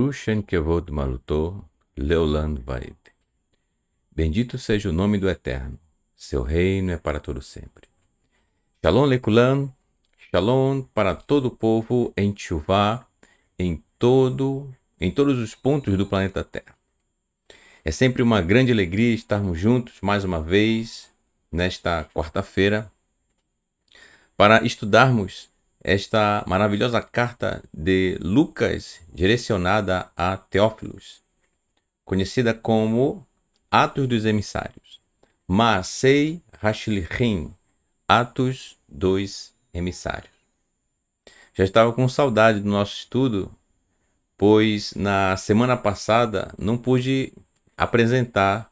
Barushan Kevod Malutor, Leoland Vaed. Bendito seja o nome do Eterno, seu reino é para todo sempre. Shalom Lekulan, Shalom para todo o povo em Chuvá, em, todo, em todos os pontos do planeta Terra. É sempre uma grande alegria estarmos juntos mais uma vez nesta quarta-feira para estudarmos esta maravilhosa carta de Lucas direcionada a Teófilos, conhecida como Atos dos Emissários. Maasei Hashlichim, Atos dos Emissários. Já estava com saudade do nosso estudo, pois na semana passada não pude apresentar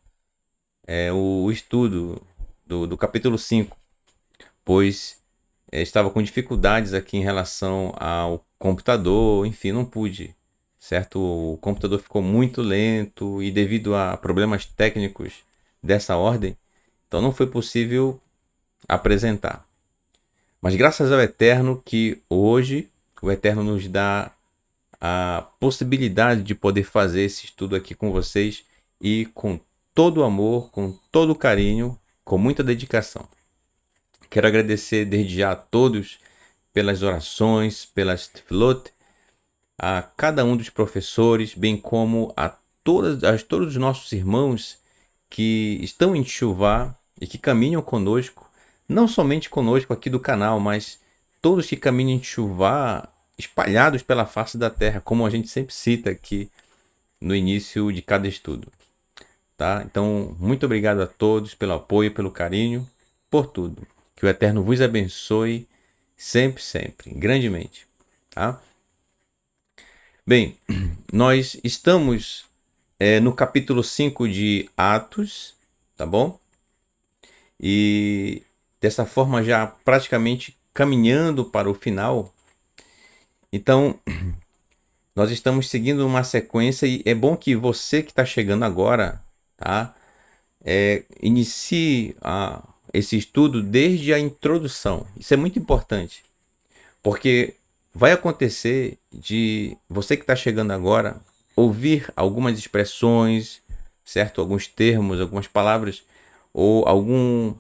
é, o, estudo do, do capítulo 5, pois é, estava com dificuldades aqui em relação ao computador, enfim, não pude, certo? O computador ficou muito lento e devido a problemas técnicos dessa ordem, então não foi possível apresentar. Mas graças ao Eterno que hoje o Eterno nos dá a possibilidade de poder fazer esse estudo aqui com vocês e com todo o amor, com todo o carinho, com muita dedicação. Quero agradecer desde já a todos pelas orações, pelas tefilot, a cada um dos professores, bem como a, todas, a todos os nossos irmãos que estão em Chuva e que caminham conosco, não somente conosco aqui do canal, mas todos que caminham em Chuva, espalhados pela face da terra, como a gente sempre cita aqui no início de cada estudo. Tá? Então, muito obrigado a todos pelo apoio, pelo carinho, por tudo. Que o Eterno vos abençoe sempre, sempre, grandemente. Tá? Bem, nós estamos é, no capítulo 5 de Atos, tá bom? E dessa forma já praticamente caminhando para o final. Então, nós estamos seguindo uma sequência e é bom que você que está chegando agora, tá? É, inicie a, esse estudo desde a introdução. Isso é muito importante, porque vai acontecer de você que está chegando agora ouvir algumas expressões, certo? Alguns termos, algumas palavras ou algum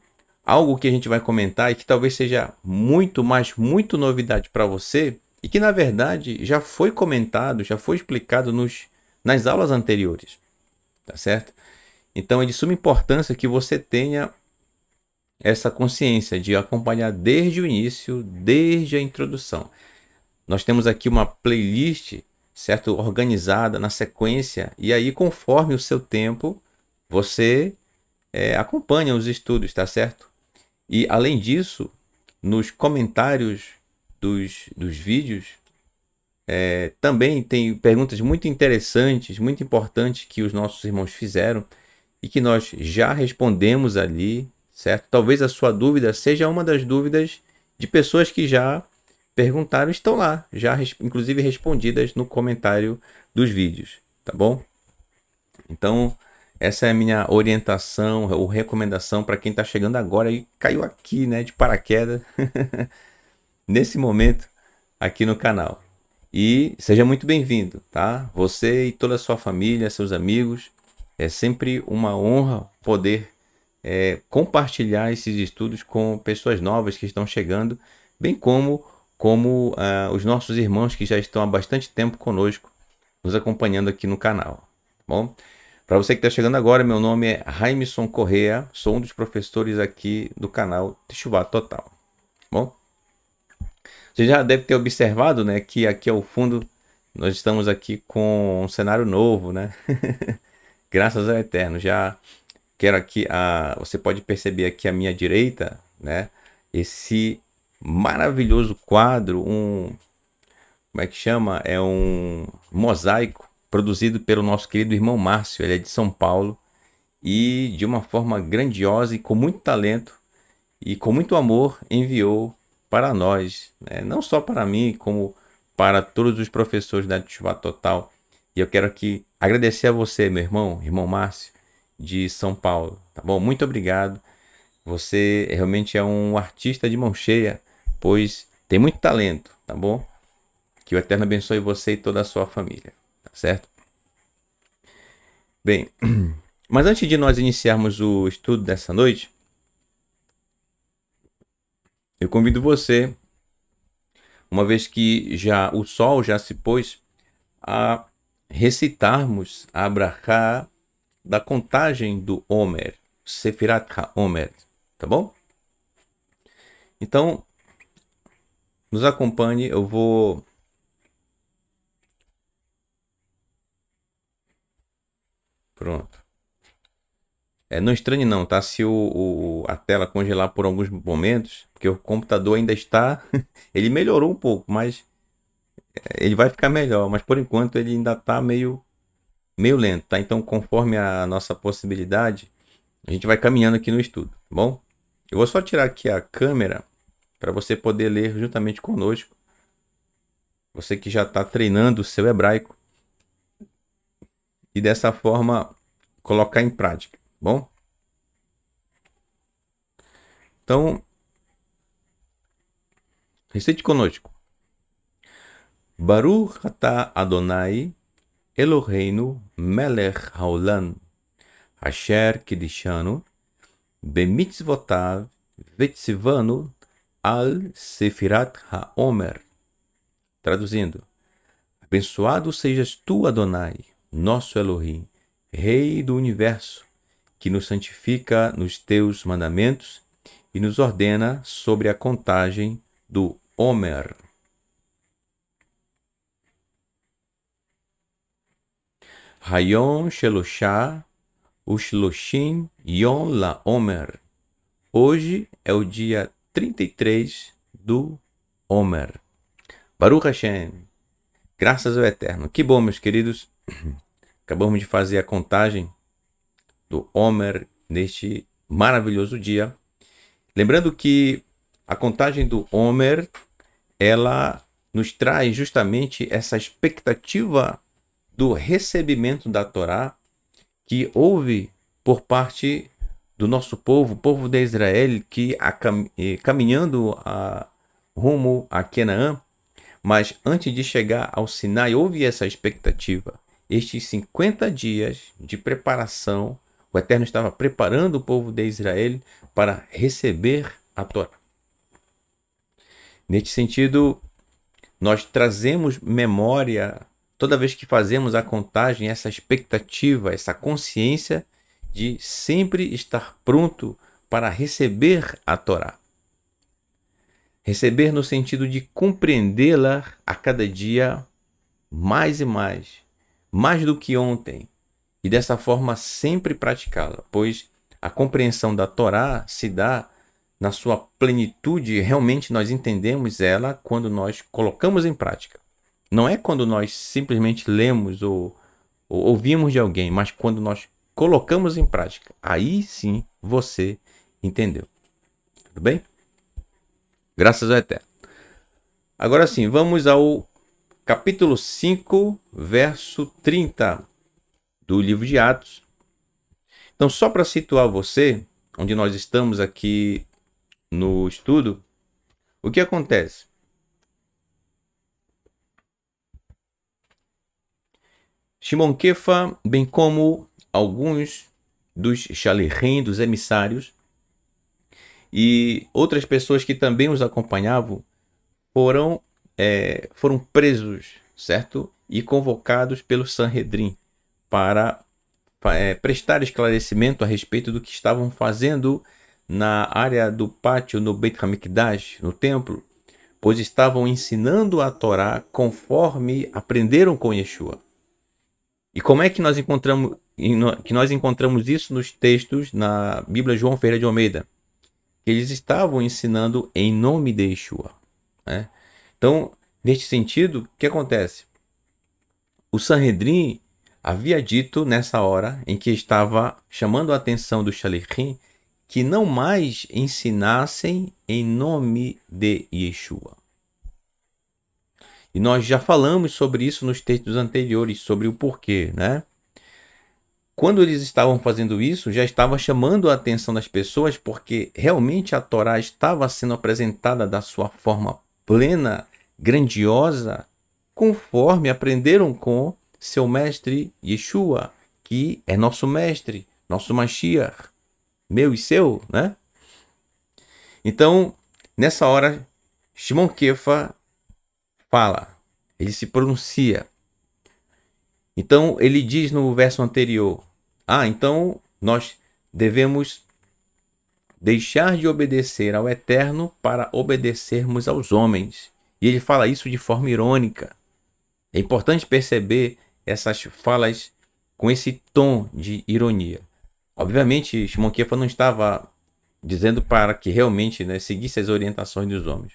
algo que a gente vai comentar e que talvez seja muito mais muito novidade para você e que na verdade já foi comentado, já foi explicado nos nas aulas anteriores, tá certo? Então é de suma importância que você tenha essa consciência de acompanhar desde o início, desde a introdução. Nós temos aqui uma playlist, certo, organizada na sequência e aí conforme o seu tempo você é, acompanha os estudos, tá certo? E além disso, nos comentários dos, dos vídeos é, também tem perguntas muito interessantes, muito importantes que os nossos irmãos fizeram e que nós já respondemos ali certo? Talvez a sua dúvida seja uma das dúvidas de pessoas que já perguntaram, estão lá, já inclusive respondidas no comentário dos vídeos, tá bom? Então, essa é a minha orientação ou recomendação para quem está chegando agora e caiu aqui, né, de paraquedas, nesse momento, aqui no canal. E seja muito bem-vindo, tá? Você e toda a sua família, seus amigos, é sempre uma honra poder é, compartilhar esses estudos com pessoas novas que estão chegando, bem como, como ah, os nossos irmãos que já estão há bastante tempo conosco, nos acompanhando aqui no canal. Tá bom, para você que está chegando agora, meu nome é Raimson Correa, sou um dos professores aqui do canal Tichubá Total. Tá bom, você já deve ter observado, né, que aqui ao fundo nós estamos aqui com um cenário novo, né? Graças ao Eterno, já quero aqui a, você pode perceber aqui à minha direita, né? Esse maravilhoso quadro, um como é que chama? É um mosaico produzido pelo nosso querido irmão Márcio, ele é de São Paulo e de uma forma grandiosa e com muito talento e com muito amor enviou para nós, né? não só para mim, como para todos os professores da Chuva Total. E eu quero aqui agradecer a você, meu irmão, irmão Márcio, de São Paulo, tá bom? Muito obrigado. Você realmente é um artista de mão cheia, pois tem muito talento, tá bom? Que o Eterno abençoe você e toda a sua família, tá certo? Bem, mas antes de nós iniciarmos o estudo dessa noite, eu convido você, uma vez que já o sol já se pôs, a recitarmos Abrahá da contagem do Homer, Sefirat HaOmer, tá bom? Então, nos acompanhe, eu vou Pronto. É, não estranhe não, tá? Se o, o, a tela congelar por alguns momentos, porque o computador ainda está... ele melhorou um pouco, mas é, ele vai ficar melhor. Mas por enquanto ele ainda está meio meio lento, tá? Então, conforme a nossa possibilidade, a gente vai caminhando aqui no estudo, tá bom? Eu vou só tirar aqui a câmera para você poder ler juntamente conosco. Você que já está treinando o seu hebraico e dessa forma colocar em prática, tá bom? Então, recite conosco. Baruch ata Adonai Eloheinu Melech Haolam, Asher Kidishanu, Bemitzvotav Vetzivanu Al Sefirat HaOmer. Traduzindo, abençoado sejas tu, Adonai, nosso Elohim, Rei do Universo, que nos santifica nos teus mandamentos e nos ordena sobre a contagem do Omer. Hayon Shelosha Ushloshim Yon LaOmer. Hoje é o dia 33 do Omer. Baruch Hashem. Graças ao Eterno. Que bom, meus queridos. Acabamos de fazer a contagem do Omer neste maravilhoso dia. Lembrando que a contagem do Omer, ela nos traz justamente essa expectativa do recebimento da Torá que houve por parte do nosso povo, o povo de Israel, que a, caminhando a, rumo a Canaã, mas antes de chegar ao Sinai, houve essa expectativa. Estes 50 dias de preparação, o Eterno estava preparando o povo de Israel para receber a Torá. Neste sentido, nós trazemos memória Toda vez que fazemos a contagem, essa expectativa, essa consciência de sempre estar pronto para receber a Torá. Receber no sentido de compreendê-la a cada dia mais e mais, mais do que ontem, e dessa forma sempre praticá-la, pois a compreensão da Torá se dá na sua plenitude, realmente nós entendemos ela quando nós colocamos em prática. Não é quando nós simplesmente lemos ou, ou ouvimos de alguém, mas quando nós colocamos em prática. Aí sim você entendeu. Tudo bem? Graças ao Eterno. Agora sim, vamos ao capítulo 5, verso 30 do livro de Atos. Então, só para situar você, onde nós estamos aqui no estudo, o que acontece? Shimon Kefa, bem como alguns dos Shalihim, dos emissários, e outras pessoas que também os acompanhavam, foram, é, foram presos, certo? E convocados pelo Sanhedrin para é, prestar esclarecimento a respeito do que estavam fazendo na área do pátio no Beit Hamikdash, no templo, pois estavam ensinando a Torá conforme aprenderam com Yeshua. E como é que nós encontramos que nós encontramos isso nos textos na Bíblia João Ferreira de Almeida? Eles estavam ensinando em nome de Yeshua. Né? Então, neste sentido, o que acontece? O Sanhedrin havia dito nessa hora em que estava chamando a atenção do Shalichim que não mais ensinassem em nome de Yeshua. E nós já falamos sobre isso nos textos anteriores, sobre o porquê, né? Quando eles estavam fazendo isso, já estava chamando a atenção das pessoas, porque realmente a Torá estava sendo apresentada da sua forma plena, grandiosa, conforme aprenderam com seu mestre Yeshua, que é nosso mestre, nosso Mashiach, meu e seu, né? Então, nessa hora, Shimon Kefa fala, ele se pronuncia. Então ele diz no verso anterior: Ah, então nós devemos deixar de obedecer ao Eterno para obedecermos aos homens. E ele fala isso de forma irônica. É importante perceber essas falas com esse tom de ironia. Obviamente, Shimon Kefa não estava dizendo para que realmente né, seguisse as orientações dos homens,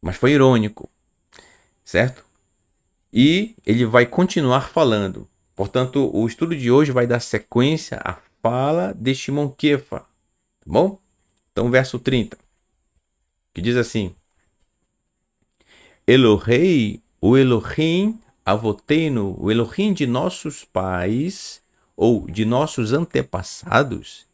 mas foi irônico certo? E ele vai continuar falando. Portanto, o estudo de hoje vai dar sequência à fala de Shimon Kefa, tá bom? Então, verso 30, que diz assim: Elohei, o Elohim, Avoteino, o Elohim de nossos pais ou de nossos antepassados,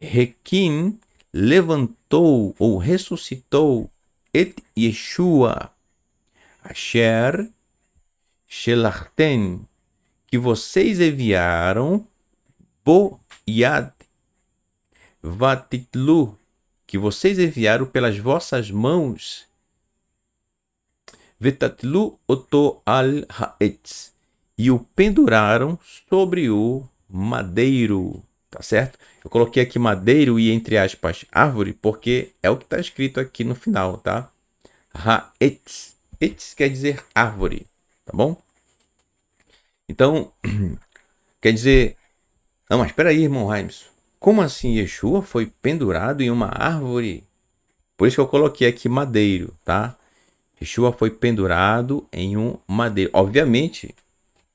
Requim levantou ou ressuscitou Et Yeshua, Asher Shelarten, que vocês enviaram, yad Vatitlu, que vocês enviaram pelas vossas mãos, Vetatlu Oto al Haetz, e o penduraram sobre o madeiro. Tá certo? Eu coloquei aqui madeiro e entre aspas árvore, porque é o que está escrito aqui no final, tá? Haetz. Etz quer dizer árvore, tá bom? Então, quer dizer. Não, mas espera aí, irmão Raimes. Como assim Yeshua foi pendurado em uma árvore? Por isso que eu coloquei aqui madeiro, tá? Yeshua foi pendurado em um madeiro. Obviamente,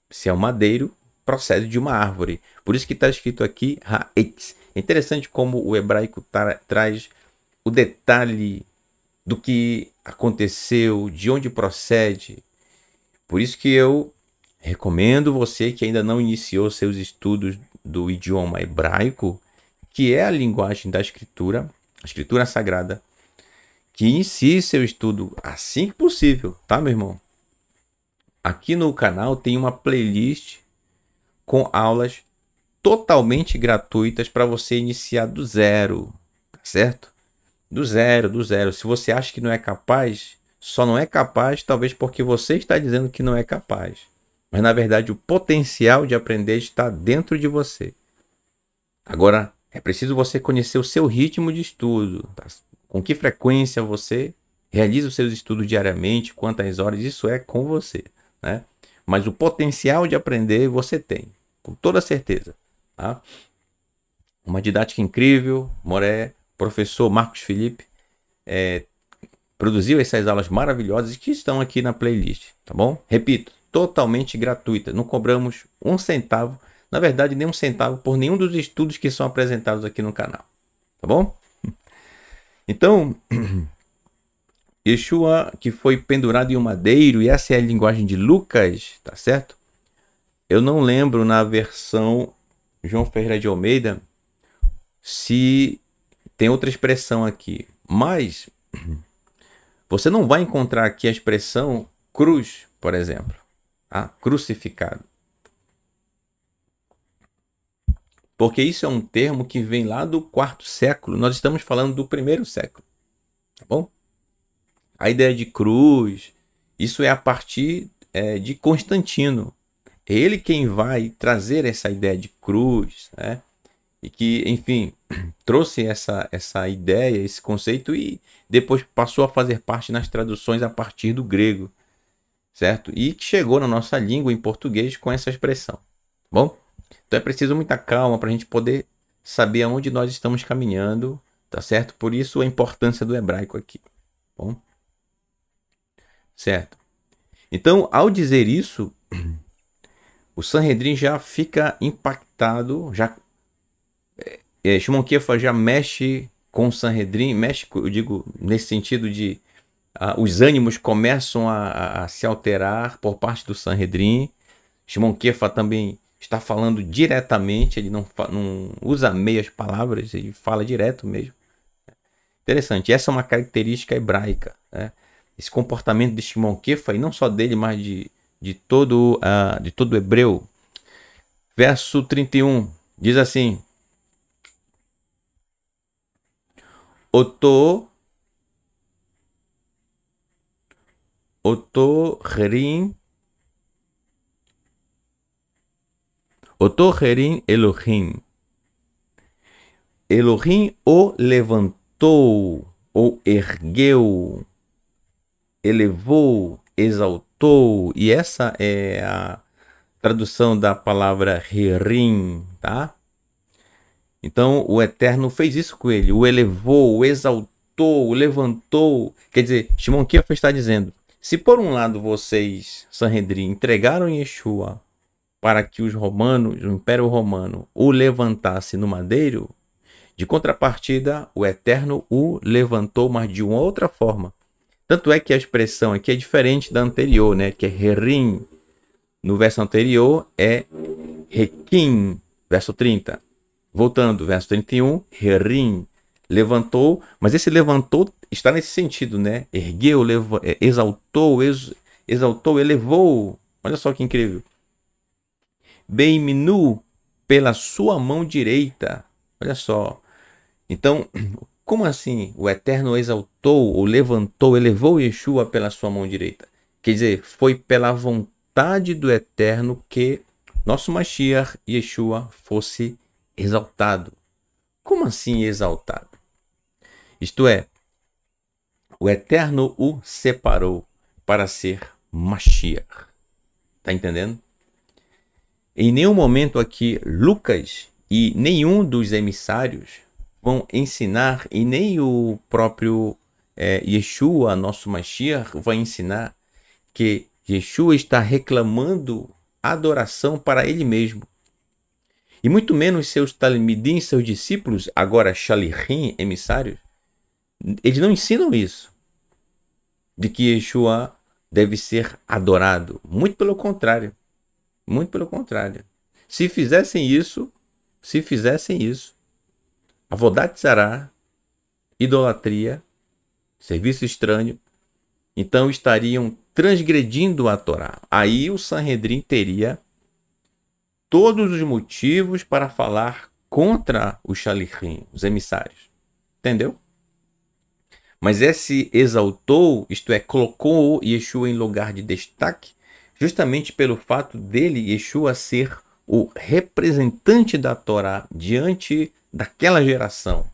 se é um madeiro, procede de uma árvore. Por isso que está escrito aqui Haetz. É interessante como o hebraico tra traz o detalhe do que aconteceu, de onde procede. Por isso que eu recomendo você que ainda não iniciou seus estudos do idioma hebraico, que é a linguagem da escritura, a escritura sagrada, que inicie seu estudo assim que possível, tá, meu irmão? Aqui no canal tem uma playlist com aulas totalmente gratuitas para você iniciar do zero, tá certo? Do zero, do zero. Se você acha que não é capaz, só não é capaz talvez porque você está dizendo que não é capaz. Mas na verdade o potencial de aprender está dentro de você. Agora é preciso você conhecer o seu ritmo de estudo, tá? com que frequência você realiza os seus estudos diariamente, quantas horas, isso é com você, né? Mas o potencial de aprender você tem, com toda certeza, tá? Uma didática incrível, Moré professor Marcos Felipe, é, produziu essas aulas maravilhosas que estão aqui na playlist, tá bom? Repito, totalmente gratuita, não cobramos um centavo, na verdade, nem um centavo por nenhum dos estudos que são apresentados aqui no canal, tá bom? Então, Yeshua, que foi pendurado em um madeiro, e essa é a linguagem de Lucas, tá certo? Eu não lembro na versão João Ferreira de Almeida se tem outra expressão aqui, mas você não vai encontrar aqui a expressão cruz, por exemplo, ah, crucificado. Porque isso é um termo que vem lá do quarto século, nós estamos falando do primeiro século, tá bom? A ideia de cruz, isso é a partir é, de Constantino. É ele quem vai trazer essa ideia de cruz, né? e que, enfim, trouxe essa, essa ideia, esse conceito e depois passou a fazer parte nas traduções a partir do grego, certo? E que chegou na nossa língua em português com essa expressão, tá bom? Então é preciso muita calma para a gente poder saber aonde nós estamos caminhando, tá certo? Por isso a importância do hebraico aqui, tá bom? Certo? Então, ao dizer isso, o Sanhedrin já fica impactado, já é, Shimon Kefa já mexe com o Sanhedrin, mexe, eu digo, nesse sentido de ah, os ânimos começam a, a, a, se alterar por parte do Sanhedrin. Shimon Kefa também está falando diretamente, ele não, não usa meias palavras, ele fala direto mesmo. Interessante, essa é uma característica hebraica. Né? Esse comportamento de Shimon Kefa, e não só dele, mas de, de, todo, uh, de todo hebreu. Verso 31 diz assim: Otô. Otô Otorrin Elohim. Elohim o levantou ou ergueu, elevou, exaltou. E essa é a tradução da palavra Herim, tá? Então o Eterno fez isso com ele, o elevou, o exaltou, o levantou. Quer dizer, Shimon Kiefer está dizendo: se por um lado vocês, Sanhedrin, entregaram Yeshua para que os romanos, o Império Romano, o levantasse no madeiro, de contrapartida, o Eterno o levantou, mas de uma outra forma. Tanto é que a expressão aqui é diferente da anterior, né? Que é herim. No verso anterior é requim, verso 30. Voltando, verso 31, Herim levantou, mas esse levantou está nesse sentido, né? Ergueu, levou, é, exaltou, ex, exaltou, elevou. Olha só que incrível. Beiminu pela sua mão direita. Olha só. Então, como assim? O Eterno exaltou, ou levantou, elevou Yeshua pela sua mão direita. Quer dizer, foi pela vontade do Eterno que nosso Mashiach, Yeshua, fosse exaltado. Como assim exaltado? Isto é, o Eterno o separou para ser Mashiach. Tá entendendo? Em nenhum momento aqui Lucas e nenhum dos emissários vão ensinar, e nem o próprio é, Yeshua, nosso Mashiach, vai ensinar que Yeshua está reclamando adoração para ele mesmo e muito menos seus talmidim, seus discípulos, agora shalihim, emissários, eles não ensinam isso, de que Yeshua deve ser adorado. Muito pelo contrário. Muito pelo contrário. Se fizessem isso, se fizessem isso, avodatizará zará, idolatria, serviço estranho, então estariam transgredindo a Torá. Aí o Sanhedrin teria todos os motivos para falar contra os xalihim, os emissários. Entendeu? Mas esse exaltou, isto é, colocou Yeshua em lugar de destaque, justamente pelo fato dele, Yeshua, ser o representante da Torá diante daquela geração.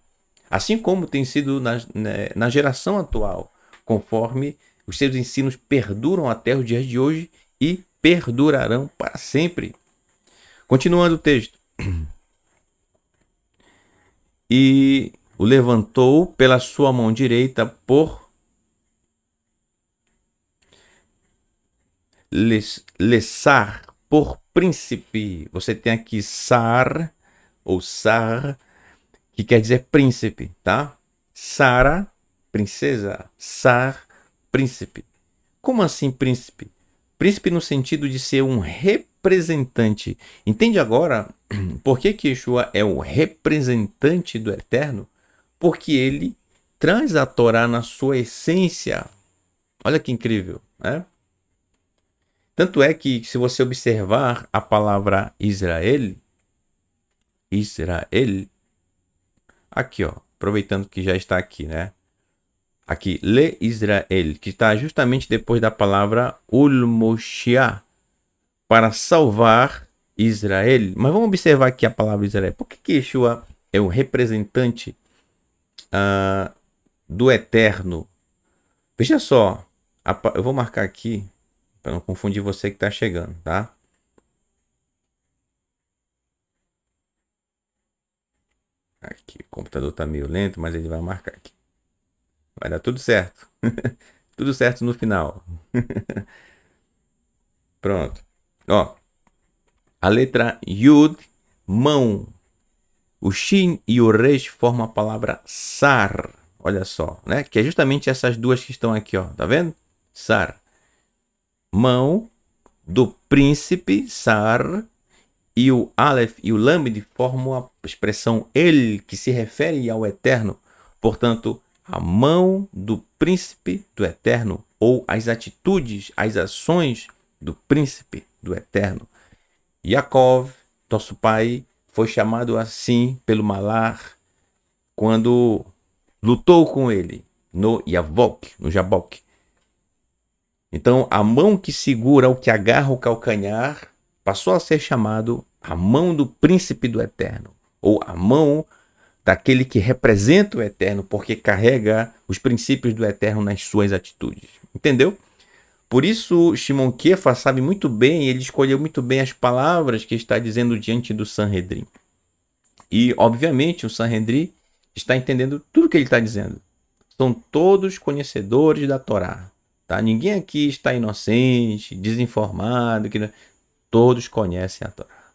Assim como tem sido na, né, na geração atual, conforme os seus ensinos perduram até os dias de hoje e perdurarão para sempre. Continuando o texto. E o levantou pela sua mão direita por lessar lesar, por príncipe. Você tem aqui sar ou sar, que quer dizer príncipe, tá? Sara, princesa, sar, príncipe. Como assim príncipe? Príncipe no sentido de ser um rep representante. Entende agora por que, que Yeshua é o representante do Eterno? Porque ele traz a Torá na sua essência. Olha que incrível, né? Tanto é que, se você observar a palavra Israel, Israel, aqui, ó, aproveitando que já está aqui, né? Aqui, Le Israel, que está justamente depois da palavra Ulmoshia, para salvar Israel. Mas vamos observar aqui a palavra Israel. Por que, que Yeshua é o representante uh, do Eterno? Veja só, eu vou marcar aqui para não confundir você que está chegando, tá? Aqui, o computador está meio lento, mas ele vai marcar aqui. Vai dar tudo certo. tudo certo no final. Pronto. Ó, a letra Yud, mão. O Shin e o Resh formam a palavra Sar. Olha só, né? Que é justamente essas duas que estão aqui, ó. Tá vendo? Sar. Mão do príncipe Sar e o Aleph e o Lamed formam a expressão El, que se refere ao Eterno. Portanto, a mão do príncipe do Eterno ou as atitudes, as ações do príncipe do Eterno. Yaakov, nosso pai, foi chamado assim pelo Malar quando lutou com ele no Yavok, no Jabok. Então, a mão que segura o que agarra o calcanhar passou a ser chamado a mão do príncipe do eterno, ou a mão daquele que representa o eterno, porque carrega os princípios do eterno nas suas atitudes. Entendeu? Por isso, Shimon Kefa sabe muito bem, ele escolheu muito bem as palavras que está dizendo diante do Sanhedrin. E, obviamente, o Sanhedrin está entendendo tudo que ele está dizendo. São todos conhecedores da Torá. Tá? Ninguém aqui está inocente, desinformado. Que... Todos conhecem a Torá.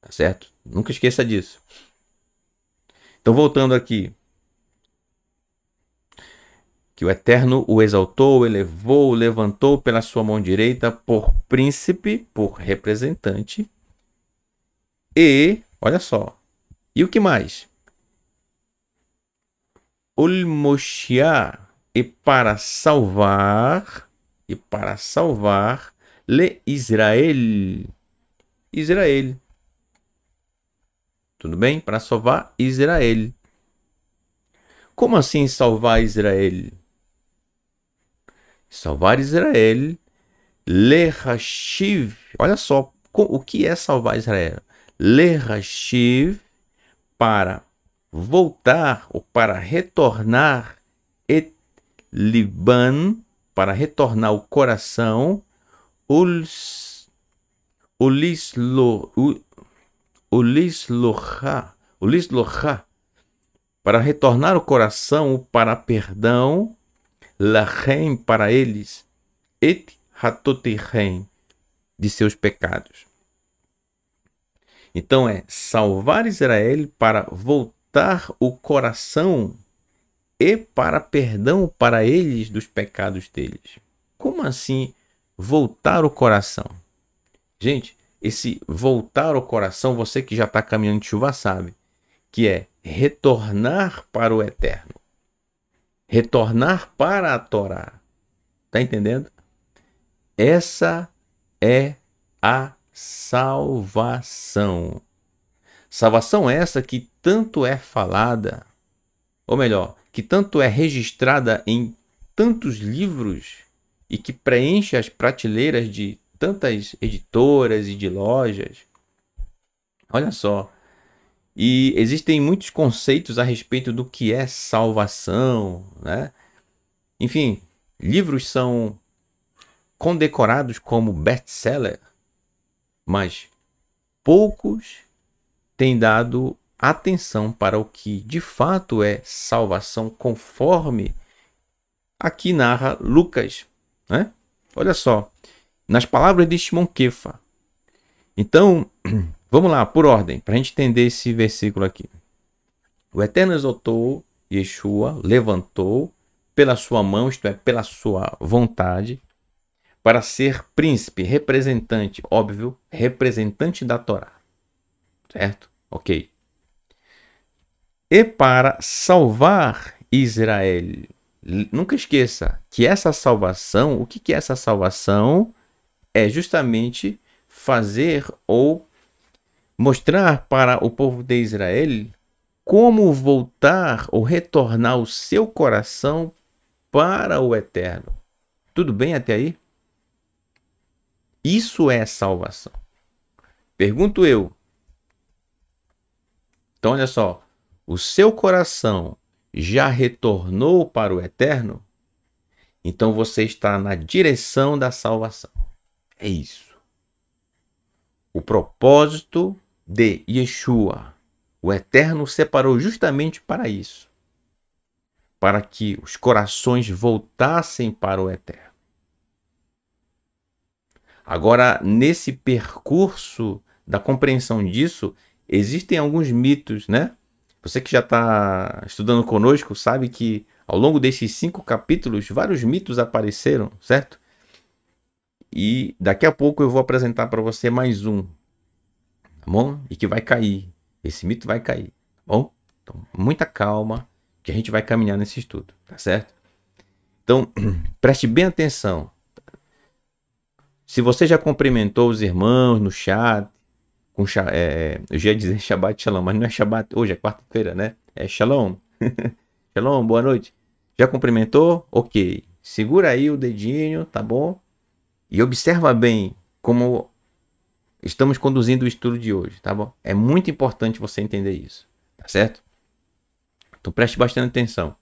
Tá certo? Nunca esqueça disso. Então, voltando aqui que o Eterno o exaltou, elevou, levantou pela sua mão direita por príncipe, por representante. E, olha só, e o que mais? Ulmoshiá, e para salvar, e para salvar, le Israel. Israel. Tudo bem? Para salvar Israel. Como assim salvar Israel? Salvar Israel, Lehashiv. Olha só o que é salvar Israel. Lehashiv para voltar ou para retornar et liban para retornar o coração ulis ulislo para retornar o coração para perdão lachem para eles et rei de seus pecados. Então é salvar Israel para voltar o coração e para perdão para eles dos pecados deles. Como assim voltar o coração? Gente, esse voltar o coração, você que já está caminhando de chuva sabe, que é retornar para o eterno retornar para a Torá. Está entendendo? Essa é a salvação. Salvação é essa que tanto é falada, ou melhor, que tanto é registrada em tantos livros e que preenche as prateleiras de tantas editoras e de lojas. Olha só, e existem muitos conceitos a respeito do que é salvação, né? Enfim, livros são condecorados como best-seller, mas poucos têm dado atenção para o que de fato é salvação, conforme aqui narra Lucas. Né? Olha só, nas palavras de Shimon Kefa. Então, Vamos lá, por ordem, para a gente entender esse versículo aqui. O Eterno exaltou Yeshua, levantou pela sua mão, isto é, pela sua vontade, para ser príncipe, representante, óbvio, representante da Torá. Certo? Ok. E para salvar Israel. Nunca esqueça que essa salvação, o que é essa salvação? É justamente fazer ou mostrar para o povo de Israel como voltar ou retornar o seu coração para o eterno. Tudo bem até aí? Isso é salvação. Pergunto eu. Então, olha só. O seu coração já retornou para o eterno? Então você está na direção da salvação. É isso. O propósito de Yeshua, o Eterno separou justamente para isso para que os corações voltassem para o Eterno. Agora, nesse percurso da compreensão disso, existem alguns mitos, né? Você que já está estudando conosco sabe que ao longo desses cinco capítulos vários mitos apareceram, certo? E daqui a pouco eu vou apresentar para você mais um, bom? E que vai cair. Esse mito vai cair, tá bom? Então, muita calma que a gente vai caminhar nesse estudo, tá certo? Então, preste bem atenção. Se você já cumprimentou os irmãos no chat, com é, eu já ia dizer Shabbat Shalom, mas não é Shabbat, hoje é quarta-feira, né? É Shalom. shalom, boa noite. Já cumprimentou? Ok. Segura aí o dedinho, tá bom? E observa bem como estamos conduzindo o estudo de hoje, tá bom? É muito importante você entender isso, tá certo? Então preste bastante atenção.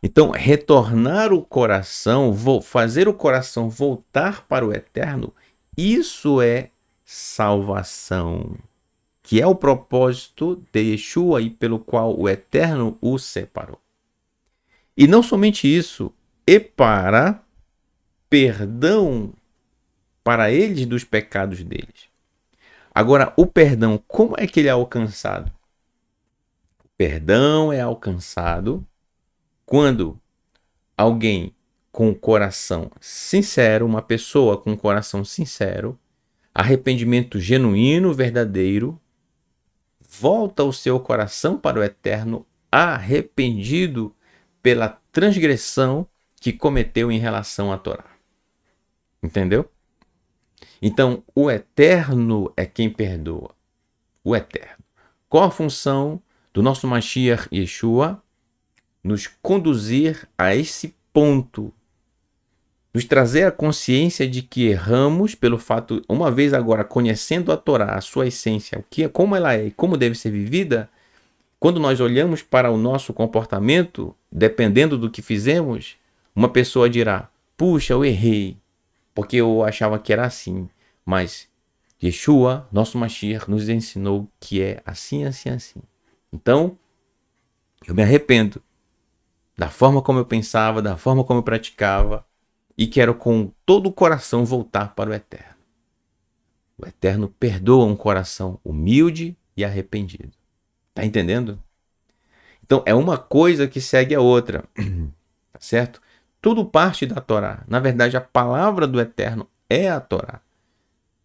Então, retornar o coração, fazer o coração voltar para o eterno, isso é salvação, que é o propósito de Yeshua e pelo qual o eterno o separou. E não somente isso, e para perdão para eles dos pecados deles. Agora, o perdão, como é que ele é alcançado? O perdão é alcançado quando alguém com o coração sincero, uma pessoa com o coração sincero, arrependimento genuíno, verdadeiro, volta o seu coração para o eterno arrependido pela transgressão que cometeu em relação à Torá. Entendeu? Então, o eterno é quem perdoa. O eterno. Qual a função do nosso Mashiach Yeshua? Nos conduzir a esse ponto. Nos trazer a consciência de que erramos pelo fato, uma vez agora conhecendo a Torá, a sua essência, o que, é, como ela é e como deve ser vivida, quando nós olhamos para o nosso comportamento, dependendo do que fizemos, uma pessoa dirá: Puxa, eu errei, porque eu achava que era assim. Mas Yeshua, nosso Mashiach, nos ensinou que é assim, assim, assim. Então, eu me arrependo da forma como eu pensava, da forma como eu praticava, e quero com todo o coração voltar para o Eterno. O Eterno perdoa um coração humilde e arrependido. Tá entendendo? Então, é uma coisa que segue a outra, tá certo? Tudo parte da Torá. Na verdade, a palavra do Eterno é a Torá.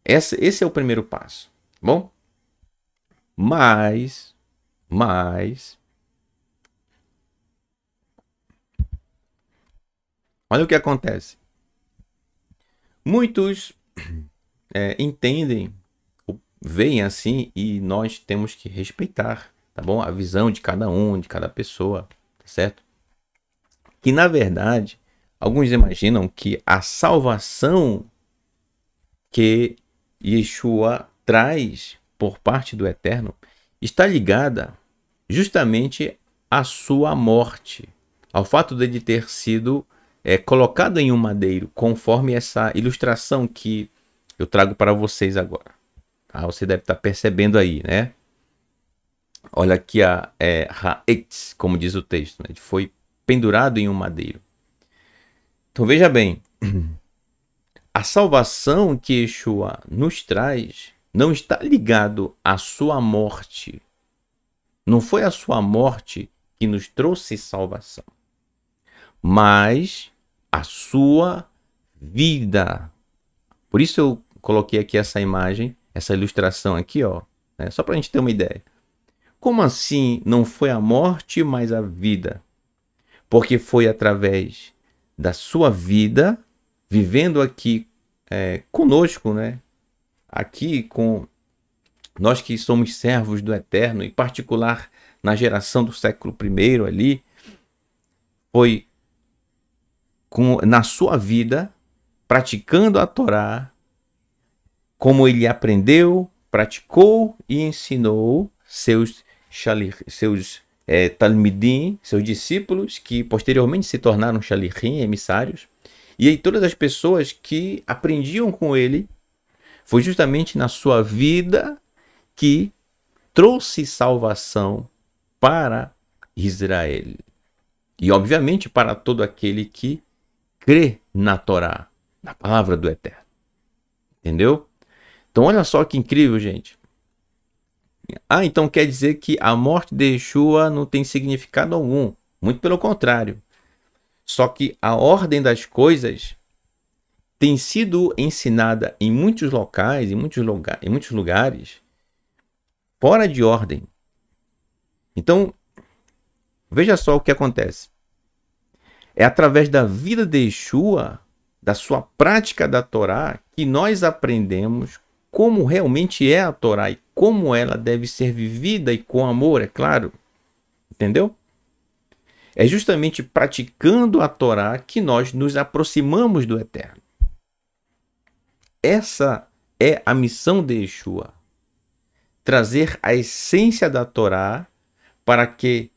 Esse, esse é o primeiro passo. Tá bom, mas, mas, olha o que acontece. Muitos é, entendem, veem assim e nós temos que respeitar, tá bom? A visão de cada um, de cada pessoa, tá certo? Que na verdade Alguns imaginam que a salvação que Yeshua traz por parte do Eterno está ligada justamente à sua morte, ao fato dele ele ter sido é, colocado em um madeiro, conforme essa ilustração que eu trago para vocês agora. Ah, você deve estar percebendo aí, né? Olha aqui a é, Haetz, como diz o texto, né? ele foi pendurado em um madeiro. Então veja bem, a salvação que Yeshua nos traz não está ligado à sua morte. Não foi a sua morte que nos trouxe salvação, mas a sua vida. Por isso eu coloquei aqui essa imagem, essa ilustração aqui, ó, né? só para a gente ter uma ideia. Como assim não foi a morte, mas a vida? Porque foi através da sua vida, vivendo aqui é, conosco, né? Aqui com nós que somos servos do Eterno, em particular na geração do século I ali, foi com, na sua vida, praticando a Torá, como ele aprendeu, praticou e ensinou seus, seus é, Talmidim, seus discípulos, que posteriormente se tornaram Shalichim, emissários, e aí todas as pessoas que aprendiam com ele, foi justamente na sua vida que trouxe salvação para Israel. E obviamente para todo aquele que crê na Torá, na palavra do Eterno. Entendeu? Então olha só que incrível, gente. Ah, então quer dizer que a morte de Yeshua não tem significado algum. Muito pelo contrário. Só que a ordem das coisas tem sido ensinada em muitos locais, em muitos, lugar, em muitos lugares, fora de ordem. Então, veja só o que acontece. É através da vida de Yeshua, da sua prática da Torá, que nós aprendemos como realmente é a Torá e como ela deve ser vivida e com amor, é claro. Entendeu? É justamente praticando a Torá que nós nos aproximamos do Eterno. Essa é a missão de Yeshua: trazer a essência da Torá para que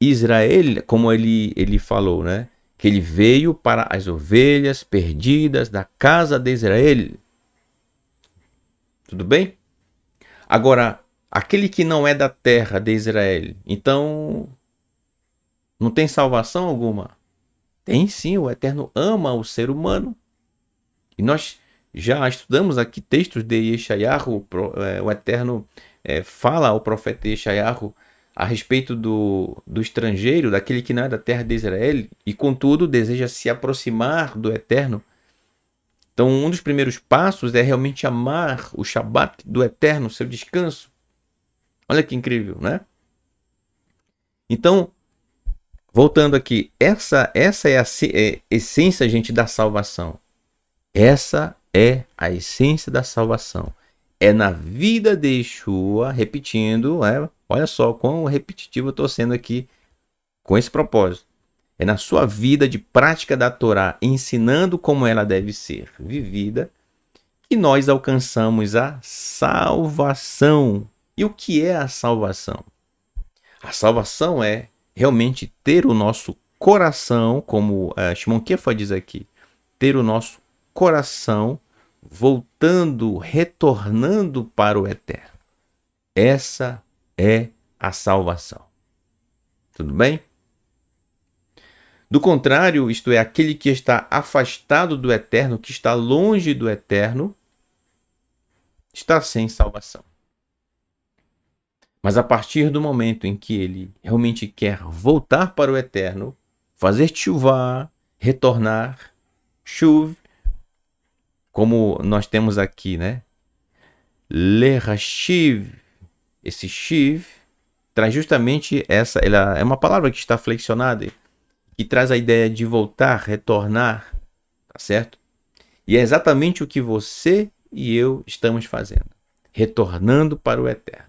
Israel, como ele, ele falou, né? que ele veio para as ovelhas perdidas da casa de Israel. Tudo bem? Agora, aquele que não é da terra de Israel, então não tem salvação alguma? Tem sim, o Eterno ama o ser humano. E nós já estudamos aqui textos de Yeshayahu, o é, Eterno é, fala ao profeta Yeshayahu a respeito do, do estrangeiro, daquele que não é da terra de Israel, e contudo deseja se aproximar do Eterno então, um dos primeiros passos é realmente amar o Shabat do eterno, seu descanso. Olha que incrível, né? Então, voltando aqui, essa essa é a é, essência, gente, da salvação. Essa é a essência da salvação. É na vida de Yeshua, repetindo, é, olha só quão repetitivo eu estou sendo aqui com esse propósito. É na sua vida de prática da Torá, ensinando como ela deve ser vivida, que nós alcançamos a salvação. E o que é a salvação? A salvação é realmente ter o nosso coração, como uh, Shimon Kefa diz aqui, ter o nosso coração voltando, retornando para o eterno. Essa é a salvação. Tudo bem? Do contrário, isto é, aquele que está afastado do eterno, que está longe do eterno, está sem salvação. Mas a partir do momento em que ele realmente quer voltar para o eterno, fazer chuva, retornar, chuve como nós temos aqui, né? Lerashiv, esse shiv, traz justamente essa, ela é uma palavra que está flexionada que traz a ideia de voltar, retornar, tá certo? E é exatamente o que você e eu estamos fazendo, retornando para o eterno,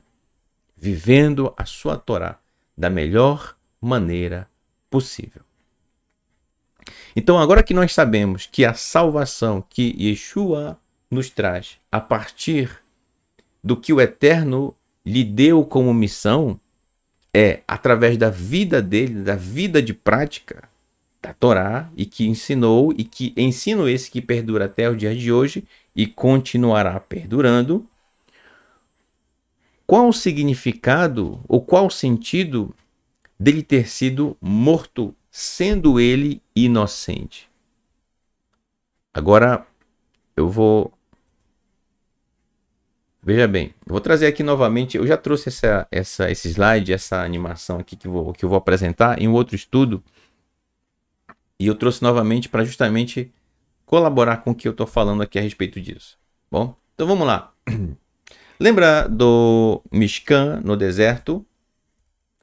vivendo a sua Torá da melhor maneira possível. Então, agora que nós sabemos que a salvação que Yeshua nos traz a partir do que o Eterno lhe deu como missão, é através da vida dele, da vida de prática da Torá e que ensinou e que ensino esse que perdura até o dia de hoje e continuará perdurando. Qual o significado ou qual o sentido dele ter sido morto, sendo ele inocente? Agora eu vou Veja bem, vou trazer aqui novamente, eu já trouxe essa, essa, esse slide, essa animação aqui que, vou, que eu vou apresentar em um outro estudo. E eu trouxe novamente para justamente colaborar com o que eu estou falando aqui a respeito disso. Bom, então vamos lá. Lembra do Mishkan no deserto?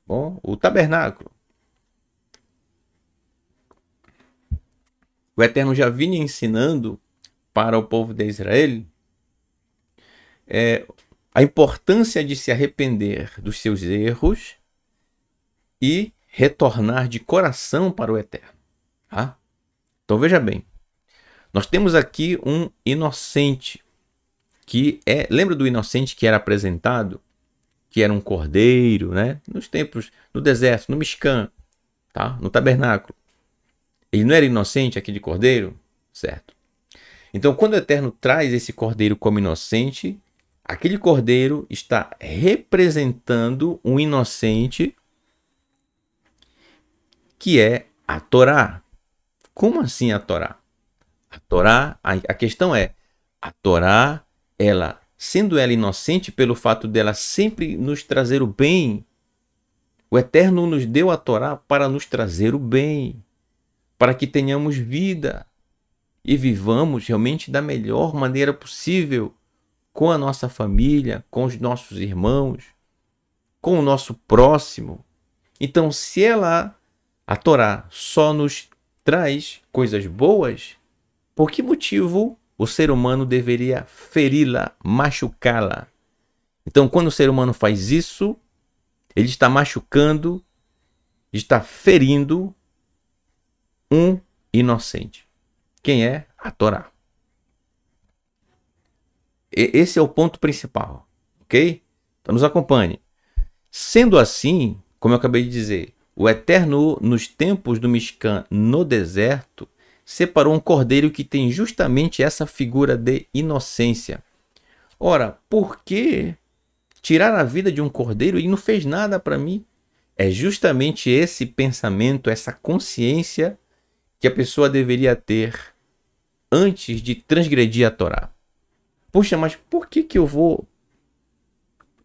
Bom, o tabernáculo. O Eterno já vinha ensinando para o povo de Israel é, a importância de se arrepender dos seus erros e retornar de coração para o eterno. Tá? Então veja bem, nós temos aqui um inocente que é, lembra do inocente que era apresentado, que era um cordeiro, né? Nos tempos, no deserto, no Mishkan, tá? No tabernáculo. Ele não era inocente aquele cordeiro, certo? Então, quando o Eterno traz esse cordeiro como inocente, Aquele cordeiro está representando um inocente que é a Torá. Como assim a Torá? A Torá, a, a questão é, a Torá, ela, sendo ela inocente pelo fato dela sempre nos trazer o bem, o Eterno nos deu a Torá para nos trazer o bem, para que tenhamos vida e vivamos realmente da melhor maneira possível com a nossa família, com os nossos irmãos, com o nosso próximo. Então, se ela, é a Torá, só nos traz coisas boas, por que motivo o ser humano deveria feri-la, machucá-la? Então, quando o ser humano faz isso, ele está machucando, está ferindo um inocente. Quem é a Torá? E, esse é o ponto principal, ok? Então nos acompanhe. Sendo assim, como eu acabei de dizer, o Eterno, nos tempos do Mishkan no deserto, separou um cordeiro que tem justamente essa figura de inocência. Ora, por que tirar a vida de um cordeiro e não fez nada para mim? É justamente esse pensamento, essa consciência que a pessoa deveria ter antes de transgredir a Torá. Puxa, mas por que, que eu vou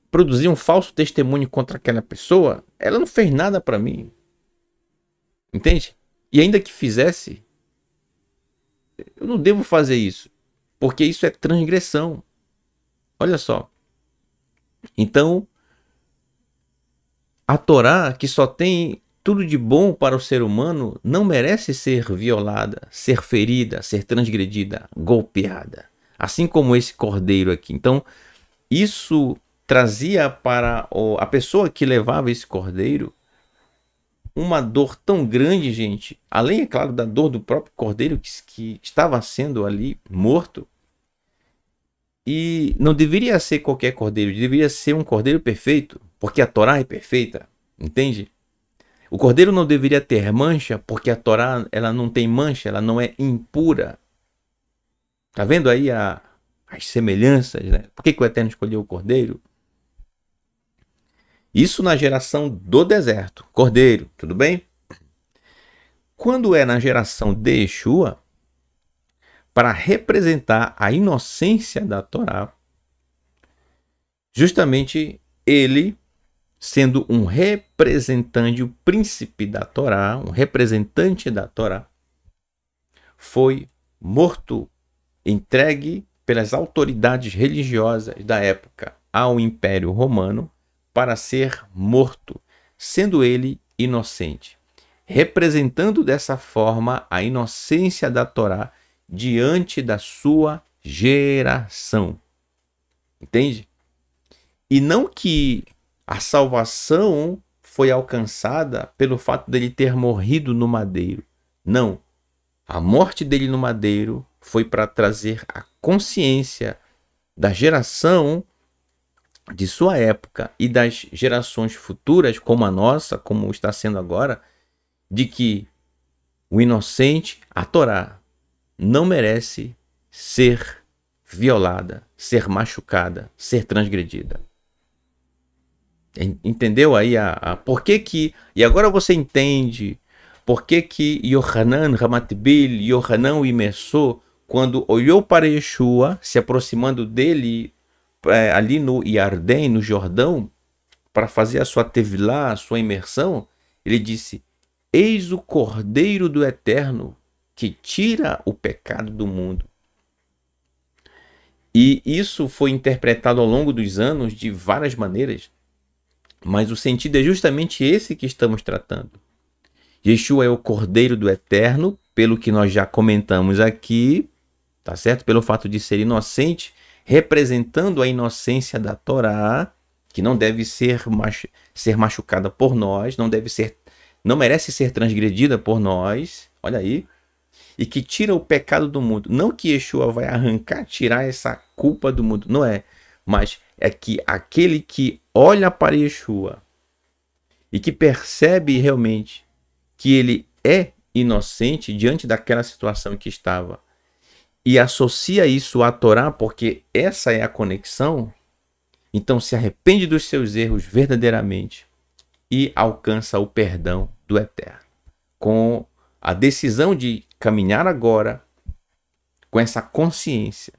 produzir um falso testemunho contra aquela pessoa? Ela não fez nada para mim. Entende? E ainda que fizesse, eu não devo fazer isso, porque isso é transgressão. Olha só. Então, a Torá, que só tem tudo de bom para o ser humano, não merece ser violada, ser ferida, ser transgredida, golpeada assim como esse cordeiro aqui. Então, isso trazia para a pessoa que levava esse cordeiro uma dor tão grande, gente. Além, é claro, da dor do próprio cordeiro que, que estava sendo ali morto. E não deveria ser qualquer cordeiro, deveria ser um cordeiro perfeito, porque a Torá é perfeita, entende? O cordeiro não deveria ter mancha, porque a Torá ela não tem mancha, ela não é impura. Tá vendo aí a, as semelhanças, né? Por que, que o Eterno escolheu o cordeiro? Isso na geração do deserto, cordeiro, tudo bem? Quando é na geração de Yeshua, para representar a inocência da Torá, justamente ele, sendo um representante, o príncipe da Torá, um representante da Torá, foi morto entregue pelas autoridades religiosas da época ao Império Romano para ser morto, sendo ele inocente, representando dessa forma a inocência da Torá diante da sua geração. Entende? E não que a salvação foi alcançada pelo fato dele ter morrido no madeiro. Não. A morte dele no madeiro foi para trazer a consciência da geração de sua época e das gerações futuras, como a nossa, como está sendo agora, de que o inocente, a Torá, não merece ser violada, ser machucada, ser transgredida. Entendeu aí a, a por que que e agora você entende por que que Yohanan Ramatbil, Yohanan imersou quando olhou para Yeshua, se aproximando dele é, ali no Iardém, no Jordão, para fazer a sua tevilá, a sua imersão, ele disse: Eis o Cordeiro do Eterno que tira o pecado do mundo. E isso foi interpretado ao longo dos anos de várias maneiras, mas o sentido é justamente esse que estamos tratando. Yeshua é o Cordeiro do Eterno, pelo que nós já comentamos aqui, tá certo? Pelo fato de ser inocente, representando a inocência da Torá, que não deve ser, machu ser machucada por nós, não deve ser, não merece ser transgredida por nós, olha aí, e que tira o pecado do mundo. Não que Yeshua vai arrancar, tirar essa culpa do mundo, não é, mas é que aquele que olha para Yeshua e que percebe realmente que ele é inocente diante daquela situação que estava e associa isso à Torá, porque essa é a conexão, então se arrepende dos seus erros verdadeiramente e alcança o perdão do Eterno. Com a decisão de caminhar agora, com essa consciência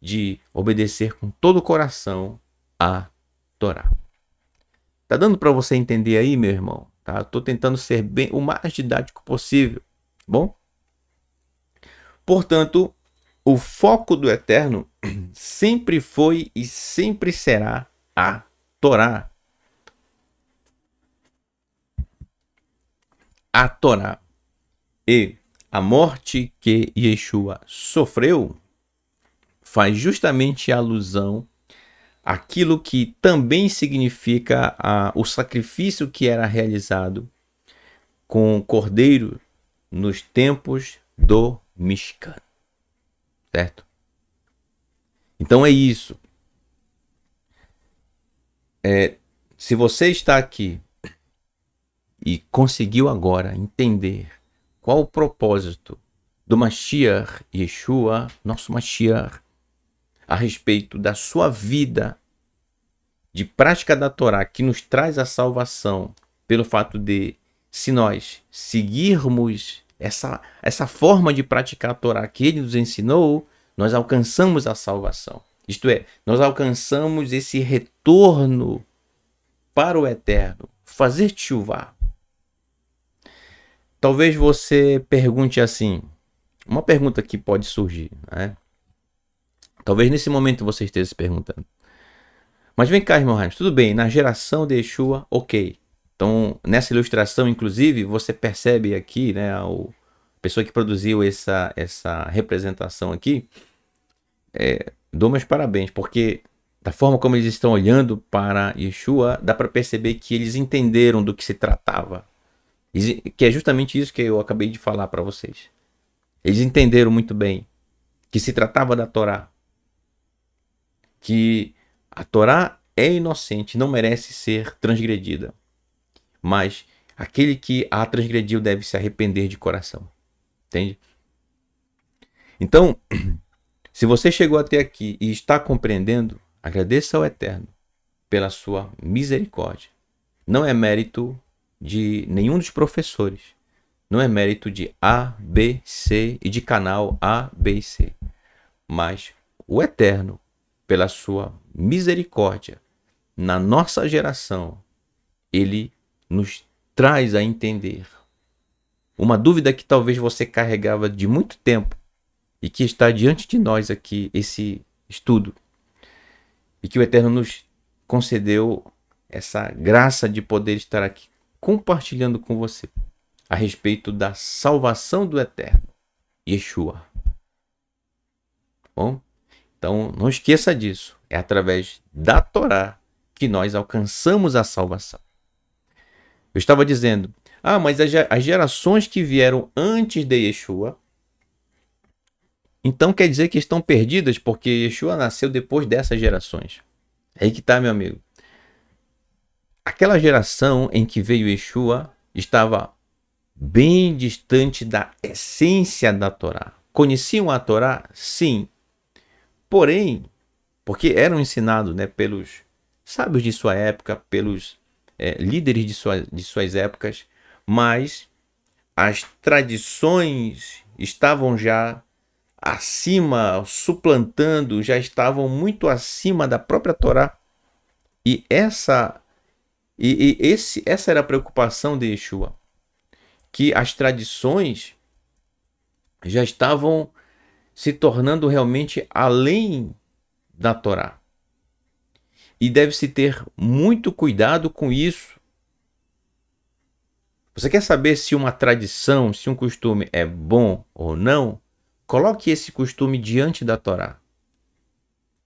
de obedecer com todo o coração a Torá. Tá dando para você entender aí, meu irmão? Tá? Eu tô tentando ser bem o mais didático possível, tá bom? Portanto, o foco do Eterno sempre foi e sempre será a Torá. A Torá. E a morte que Yeshua sofreu faz justamente alusão àquilo que também significa a, o sacrifício que era realizado com o cordeiro nos tempos do Mishkan certo? Então é isso. É, se você está aqui e conseguiu agora entender qual o propósito do Mashiach Yeshua, nosso Mashiach, a respeito da sua vida de prática da Torá que nos traz a salvação pelo fato de, se nós seguirmos essa, essa forma de praticar a Torá que ele nos ensinou, nós alcançamos a salvação. Isto é, nós alcançamos esse retorno para o eterno, fazer chuva. Talvez você pergunte assim, uma pergunta que pode surgir, né? Talvez nesse momento você esteja se perguntando. Mas vem cá, irmão Raimes, tudo bem, na geração de Yeshua, ok. Então, nessa ilustração, inclusive, você percebe aqui, né, a pessoa que produziu essa, essa representação aqui, é, dou meus parabéns, porque da forma como eles estão olhando para Yeshua, dá para perceber que eles entenderam do que se tratava. Que é justamente isso que eu acabei de falar para vocês. Eles entenderam muito bem que se tratava da Torá. Que a Torá é inocente, não merece ser transgredida mas aquele que a transgrediu deve se arrepender de coração. Entende? Então, se você chegou até aqui e está compreendendo, agradeça ao Eterno pela sua misericórdia. Não é mérito de nenhum dos professores. Não é mérito de A, B, C e de canal A, B e C. Mas o Eterno, pela sua misericórdia, na nossa geração, ele nos traz a entender uma dúvida que talvez você carregava de muito tempo e que está diante de nós aqui, esse estudo, e que o Eterno nos concedeu essa graça de poder estar aqui compartilhando com você a respeito da salvação do Eterno, Yeshua. Bom, então não esqueça disso, é através da Torá que nós alcançamos a salvação. Eu estava dizendo, ah, mas as gerações que vieram antes de Yeshua, então quer dizer que estão perdidas porque Yeshua nasceu depois dessas gerações. É aí que está, meu amigo. Aquela geração em que veio Yeshua estava bem distante da essência da Torá. Conheciam a Torá? Sim. Porém, porque eram ensinados né, pelos sábios de sua época, pelos é, líderes de, sua, de suas épocas, mas as tradições estavam já acima, suplantando, já estavam muito acima da própria Torá. E essa e, e esse, essa era a preocupação de Yeshua, que as tradições já estavam se tornando realmente além da Torá. E deve-se ter muito cuidado com isso. Você quer saber se uma tradição, se um costume é bom ou não? Coloque esse costume diante da Torá.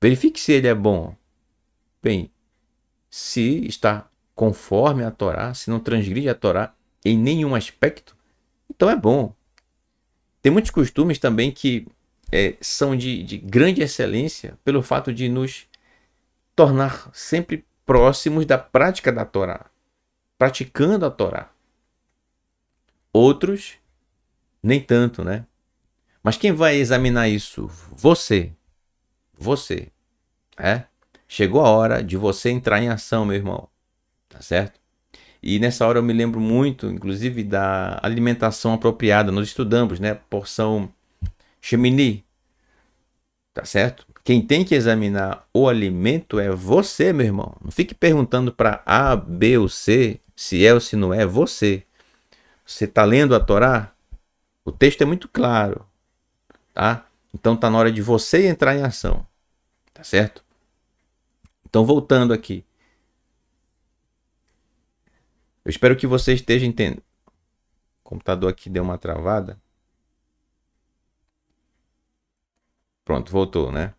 Verifique se ele é bom. Bem, se está conforme a Torá, se não transgride a Torá em nenhum aspecto, então é bom. Tem muitos costumes também que é, são de, de grande excelência pelo fato de nos tornar sempre próximos da prática da Torá, praticando a Torá. Outros, nem tanto, né? Mas quem vai examinar isso? Você. Você. É? Chegou a hora de você entrar em ação, meu irmão. Tá certo? E nessa hora eu me lembro muito, inclusive, da alimentação apropriada. Nós estudamos, né? Porção Chemini. Tá certo? Quem tem que examinar o alimento é você, meu irmão. Não fique perguntando para A, B ou C se é ou se não é você. Você está lendo a Torá? O texto é muito claro, tá? Então está na hora de você entrar em ação, tá certo? Então voltando aqui, eu espero que você esteja entendendo. O computador aqui deu uma travada. Pronto, voltou, né?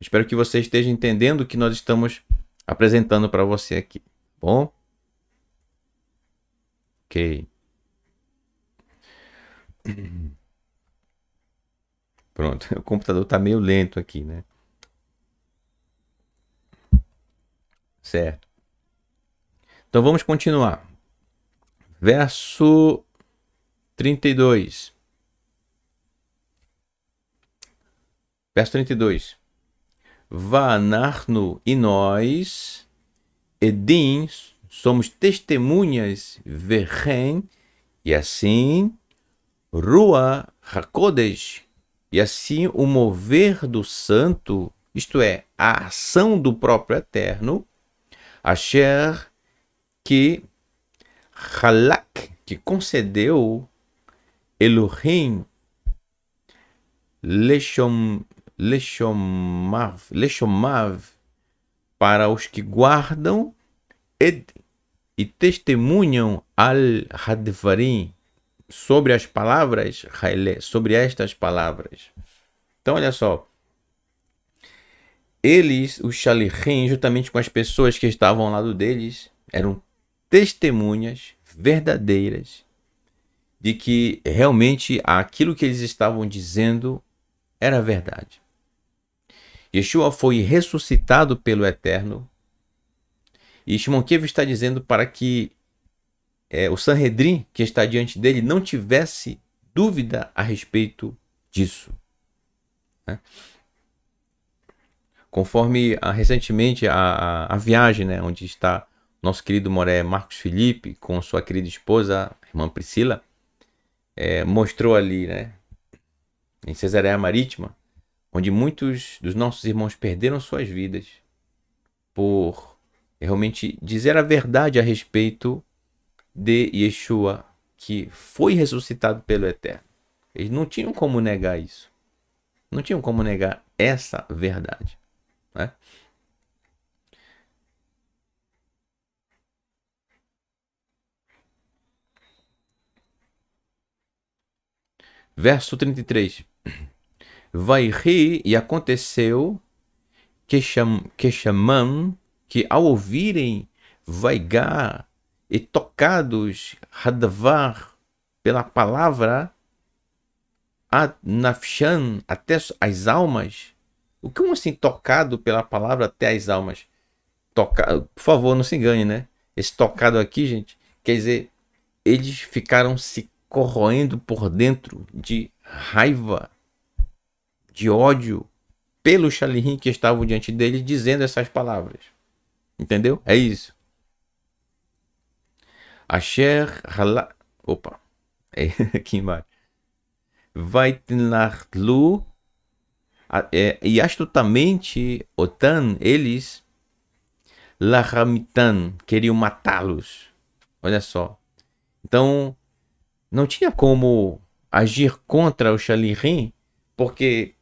Espero que você esteja entendendo o que nós estamos apresentando para você aqui. Bom? Ok. Pronto, o computador está meio lento aqui, né? Certo. Então vamos continuar. Verso 32. Verso 32. Vanarno e nós, Edim, somos testemunhas verren, e assim, Rua Hakodesh, e assim o mover do santo, isto é, a ação do próprio Eterno, Asher, que Halak, que concedeu Elohim, Leshom Lechomav, Lechomav, para os que guardam e, e testemunham Al-Hadvarim sobre as palavras, sobre estas palavras. Então, olha só. Eles, os Shalichim, juntamente com as pessoas que estavam ao lado deles, eram testemunhas verdadeiras de que realmente aquilo que eles estavam dizendo era verdade. Yeshua foi ressuscitado pelo Eterno. E Shimon Kiev está dizendo para que é, o Sanhedrin, que está diante dele, não tivesse dúvida a respeito disso. Né? Conforme ah, a, recentemente a, a viagem, né, onde está nosso querido Moré Marcos Felipe com sua querida esposa, a irmã Priscila, é, mostrou ali, né, em Cesareia Marítima, onde muitos dos nossos irmãos perderam suas vidas por realmente dizer a verdade a respeito de Yeshua, que foi ressuscitado pelo Eterno. Eles não tinham como negar isso. Não tinham como negar essa verdade. Né? Verso 33 vai rir e aconteceu que, cham, que chamam, que ao ouvirem vaigar e tocados radvar pela palavra nafshan até as almas. O que um assim tocado pela palavra até as almas? tocado por favor, não se engane, né? Esse tocado aqui, gente, quer dizer, eles ficaram se corroendo por dentro de raiva de ódio pelo Xalirim que estava diante dele, dizendo essas palavras. Entendeu? É isso. Asher hala... Opa. É aqui embaixo. lu é, e astutamente Otan, eles Lahamitan queriam matá-los. Olha só. Então, não tinha como agir contra o Shalirim, porque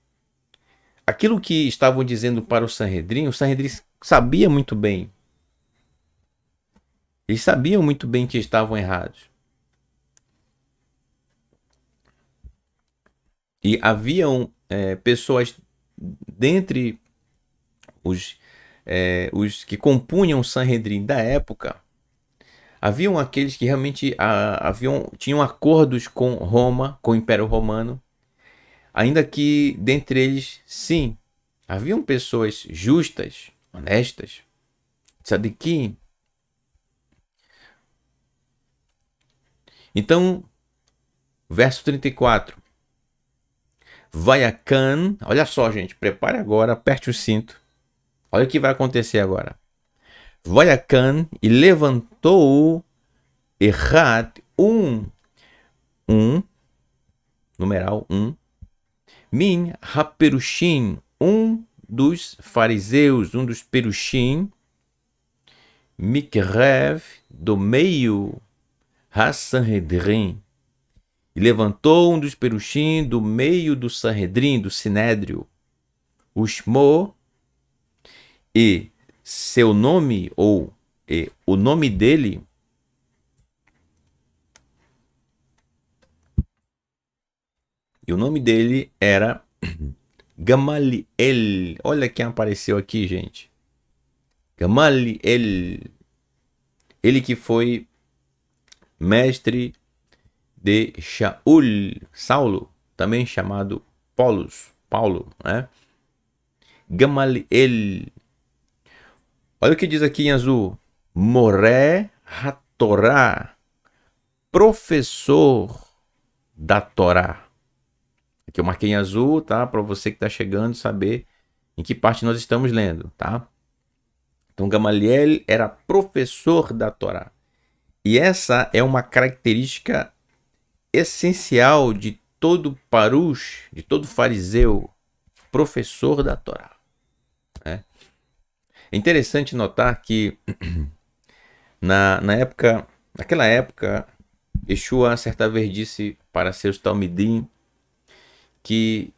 aquilo que estavam dizendo para o Sanhedrin, o Sanhedrin sabia muito bem. Eles sabiam muito bem que estavam errados. E haviam é, pessoas dentre os, é, os que compunham o Sanhedrin da época, haviam aqueles que realmente a, ah, haviam, tinham acordos com Roma, com o Império Romano, Ainda que dentre eles, sim, haviam pessoas justas, honestas, que Então, verso 34. Vai a Can, olha só, gente, prepare agora, aperte o cinto. Olha o que vai acontecer agora. Vai a Can e levantou Errat, um, um, numeral um, Min Haperushim, um dos fariseus, um dos perushim, Mikrev, do meio Hassanhedrin. E levantou um dos perushim do meio do Sanhedrin, do Sinédrio, Ushmo, e seu nome, ou e, o nome dele, E o nome dele era Gamaliel. Olha quem apareceu aqui, gente. Gamaliel. Ele que foi mestre de Shaul, Saulo, também chamado Paulus, Paulo, né? Gamaliel. Olha o que diz aqui em azul. Moré Hatorá, professor da Torá. Aqui eu marquei em azul, tá? Para você que está chegando saber em que parte nós estamos lendo, tá? Então Gamaliel era professor da Torá. E essa é uma característica essencial de todo parush, de todo fariseu, professor da Torá. Né? É interessante notar que na, na época, naquela época, Yeshua certa vez disse para seus talmidim que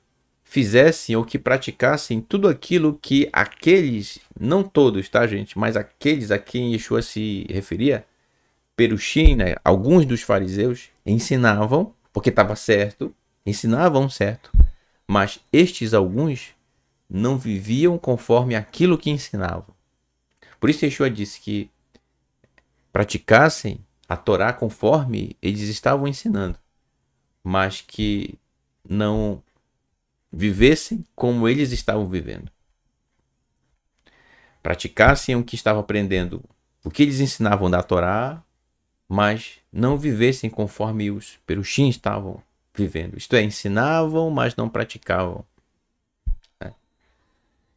fizessem ou que praticassem tudo aquilo que aqueles, não todos, tá, gente, mas aqueles a quem Yeshua se referia, Perushim, né, alguns dos fariseus, ensinavam, porque estava certo, ensinavam certo, mas estes alguns não viviam conforme aquilo que ensinavam. Por isso Yeshua disse que praticassem a Torá conforme eles estavam ensinando, mas que não vivessem como eles estavam vivendo. Praticassem o que estavam aprendendo, o que eles ensinavam da Torá, mas não vivessem conforme os peruxim estavam vivendo. Isto é, ensinavam, mas não praticavam. É.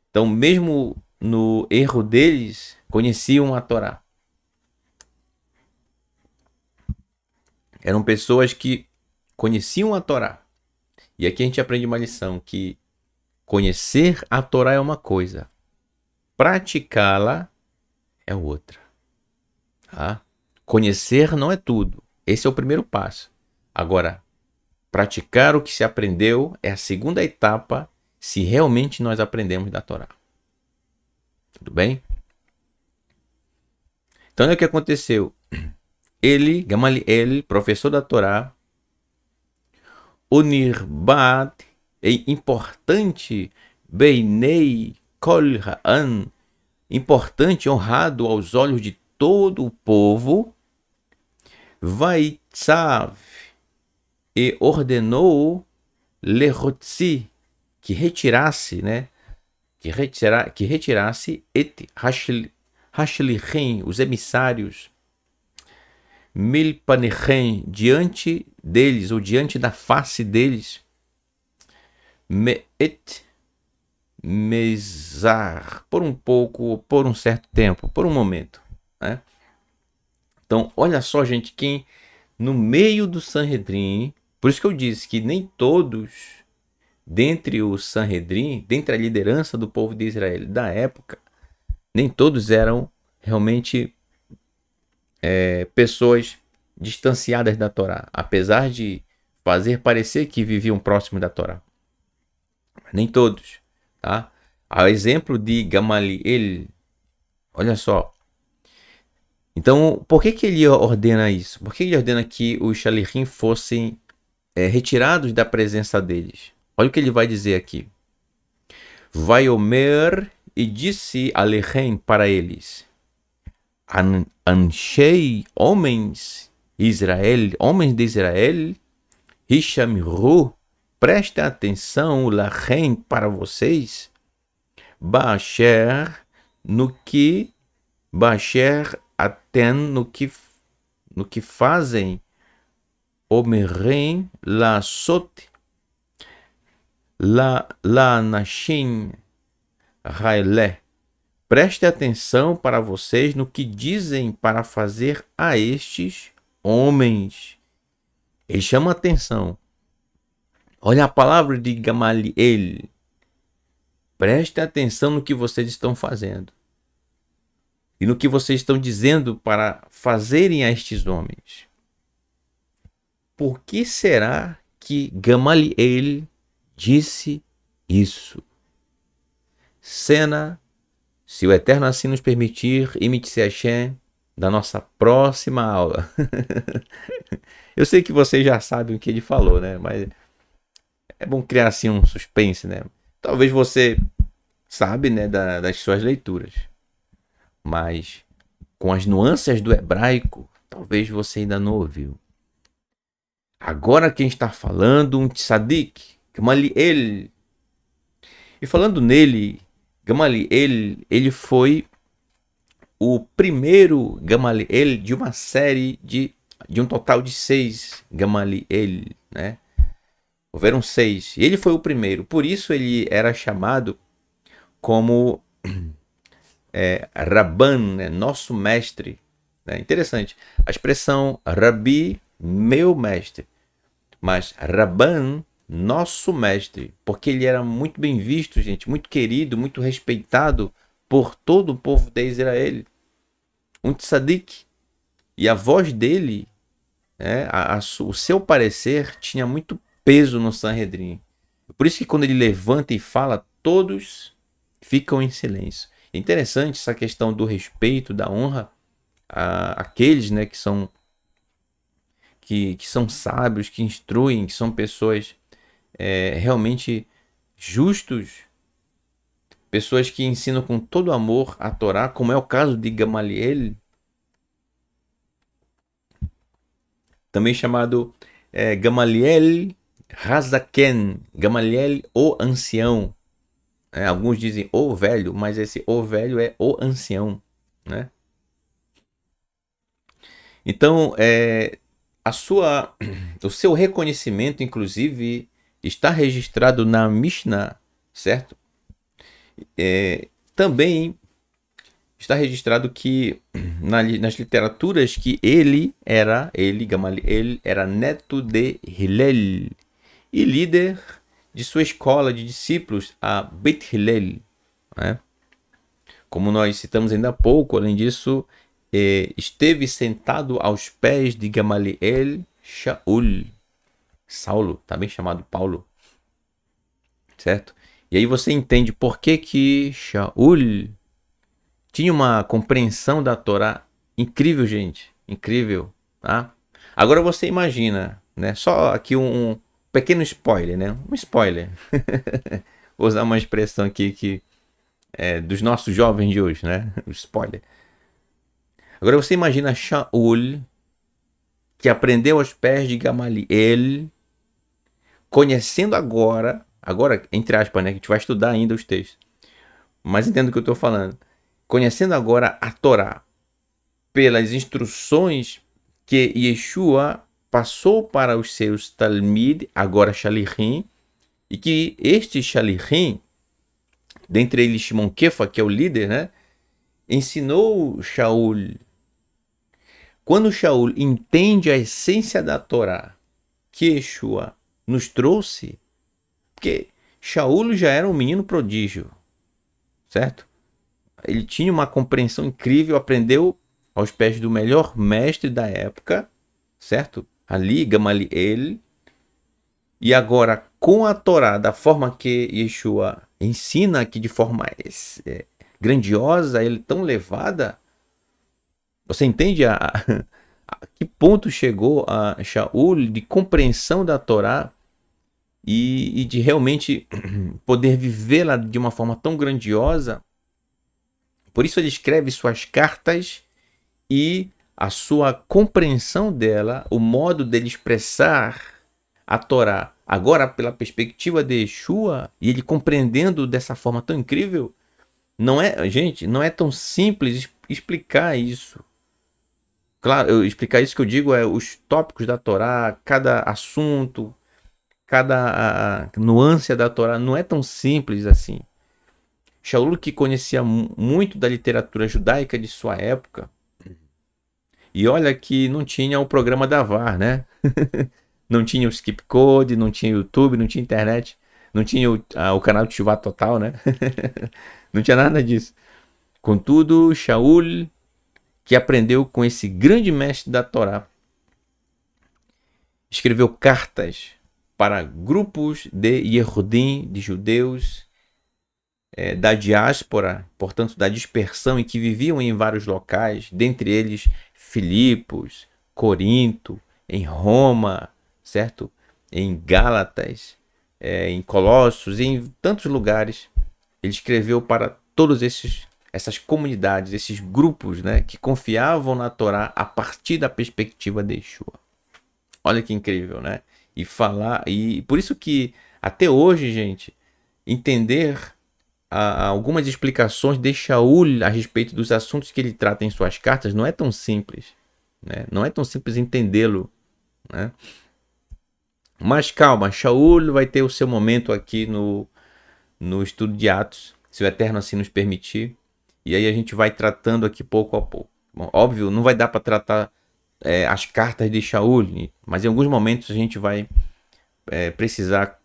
Então, mesmo no erro deles, conheciam a Torá. Eram pessoas que conheciam a Torá, e aqui a gente aprende uma lição que conhecer a Torá é uma coisa, praticá-la é outra. Tá? Conhecer não é tudo. Esse é o primeiro passo. Agora, praticar o que se aprendeu é a segunda etapa se realmente nós aprendemos da Torá. Tudo bem? Então é o que aconteceu. Ele, Gamaliel, professor da Torá, Unirbat é importante, Beinei Kolhan, importante, honrado aos olhos de todo o povo, Vaitzav, e ordenou Lehotsi que retirasse, né? Que, retira, que retirasse Et Hashlichim, os emissários milpanechem, diante deles, ou diante da face deles, meet mesar, por um pouco, por um certo tempo, por um momento. Né? Então, olha só, gente, quem no meio do Sanhedrin, por isso que eu disse que nem todos dentre o Sanhedrin, dentre a liderança do povo de Israel da época, nem todos eram realmente é, pessoas distanciadas da Torá, apesar de fazer parecer que viviam próximo da Torá. nem todos, tá? Ao exemplo de Gamaliel, olha só. Então, por que, que ele ordena isso? Por que ele ordena que os Shalihim fossem é, retirados da presença deles? Olha o que ele vai dizer aqui. Vai Omer e disse Alechem para eles: an, Anchei homens Israel, homens de Israel, Hishamru, presta atenção, Lachem, para vocês, Bacher, no que, Bacher, Aten, no que, no que fazem, Omerem, La Sot, La, La nashin Raelé, Preste atenção para vocês no que dizem para fazer a estes homens. Ele chama atenção. Olha a palavra de Gamaliel. Preste atenção no que vocês estão fazendo. E no que vocês estão dizendo para fazerem a estes homens. Por que será que Gamaliel disse isso? Cena se o Eterno assim nos permitir, imite-se Shem da nossa próxima aula. Eu sei que vocês já sabem o que ele falou, né? Mas é bom criar assim um suspense, né? Talvez você sabe, né, da, das suas leituras. Mas com as nuances do hebraico, talvez você ainda não ouviu. Agora quem está falando um tzadik, é ele E falando nele, Gamaliel, ele, foi o primeiro Gamaliel de uma série de, de um total de seis Gamaliel, né? Houveram seis. E ele foi o primeiro. Por isso ele era chamado como é, Rabban, né? nosso mestre. Né? Interessante. A expressão Rabi, meu mestre. Mas Rabban nosso mestre, porque ele era muito bem visto, gente, muito querido, muito respeitado por todo o povo de Israel. Um tzadik. E a voz dele, é, a, a, o seu parecer, tinha muito peso no Sanhedrin. Por isso que quando ele levanta e fala, todos ficam em silêncio. Interessante essa questão do respeito, da honra àqueles aqueles né, que são que, que são sábios, que instruem, que são pessoas é, realmente justos, pessoas que ensinam com todo amor a Torá, como é o caso de Gamaliel, também chamado é, Gamaliel Hazaken, Gamaliel o ancião. É, alguns dizem o velho, mas esse o velho é o ancião, né? Então, é, a sua, o seu reconhecimento, inclusive, está registrado na Mishnah, certo? É, também está registrado que na, nas literaturas que ele era, ele, Gamaliel, era neto de Hillel e líder de sua escola de discípulos, a Bet Hillel. Né? Como nós citamos ainda há pouco, além disso, é, esteve sentado aos pés de Gamaliel Shaul, Saulo, também chamado Paulo. Certo? E aí você entende por que que Shaul tinha uma compreensão da Torá incrível, gente, incrível, tá? Agora você imagina, né? Só aqui um pequeno spoiler, né? Um spoiler. Vou usar uma expressão aqui que é, dos nossos jovens de hoje, né? spoiler. Agora você imagina Shaul que aprendeu aos pés de Gamaliel, conhecendo agora, agora, entre aspas, né? Que a gente vai estudar ainda os textos. Mas entendo o que eu estou falando. Conhecendo agora a Torá pelas instruções que Yeshua passou para os seus Talmid, agora Shalichim, e que este Shalichim, dentre eles Shimon Kefa, que é o líder, né? ensinou Shaul. Quando Shaul entende a essência da Torá que Yeshua nos trouxe. Porque Shaul já era um menino prodígio, certo? Ele tinha uma compreensão incrível, aprendeu aos pés do melhor mestre da época, certo? Ali, Gamaliel. E agora, com a Torá, da forma que Yeshua ensina aqui de forma é, grandiosa, ele tão levada, você entende a, a que ponto chegou a Shaul de compreensão da Torá e, e de realmente poder vivê-la de uma forma tão grandiosa. Por isso ele escreve suas cartas e a sua compreensão dela, o modo dele expressar a Torá, agora pela perspectiva de Yeshua, e ele compreendendo dessa forma tão incrível, não é, gente, não é tão simples explicar isso. Claro, eu explicar isso que eu digo é os tópicos da Torá, cada assunto, cada nuance da Torá não é tão simples assim. Shaul, que conhecia muito da literatura judaica de sua época, e olha que não tinha o programa da VAR, né? não tinha o Skip Code, não tinha YouTube, não tinha internet, não tinha o, o canal de Chuvá Total, né? não tinha nada disso. Contudo, Shaul que aprendeu com esse grande mestre da Torá. Escreveu cartas para grupos de Yehudim, de judeus é, da diáspora, portanto da dispersão, e que viviam em vários locais, dentre eles Filipos, Corinto, em Roma, certo? Em Gálatas, é, em Colossos, em tantos lugares. Ele escreveu para todos esses essas comunidades, esses grupos né, que confiavam na Torá a partir da perspectiva de Yeshua. Olha que incrível, né? E falar. E por isso que até hoje, gente, entender a, algumas explicações de Shaul a respeito dos assuntos que ele trata em suas cartas não é tão simples. Né? Não é tão simples entendê-lo. Né? Mas calma, Shaul vai ter o seu momento aqui no, no estudo de Atos, se o Eterno assim nos permitir. E aí a gente vai tratando aqui pouco a pouco. Bom, óbvio, não vai dar para tratar é, as cartas de Shaul, mas em alguns momentos a gente vai é, precisar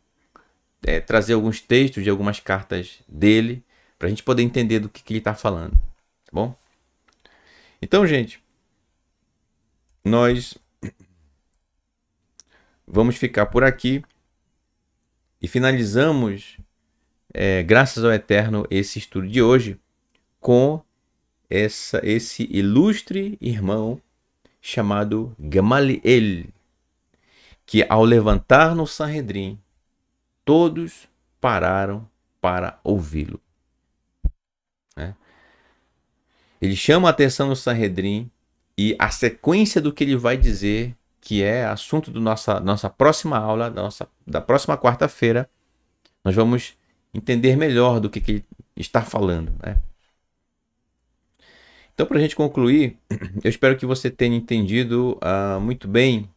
é, trazer alguns textos de algumas cartas dele para a gente poder entender do que, que ele está falando, tá bom? Então, gente, nós vamos ficar por aqui e finalizamos, é, graças ao Eterno, esse estudo de hoje com essa, esse ilustre irmão chamado Gamaliel, que ao levantar no Sanhedrin todos pararam para ouvi-lo. Né? Ele chama a atenção no Sanhedrin e a sequência do que ele vai dizer, que é assunto da nossa, nossa próxima aula, da, nossa, da próxima quarta-feira, nós vamos entender melhor do que, que ele está falando. Né? Então, para a gente concluir, eu espero que você tenha entendido uh, muito bem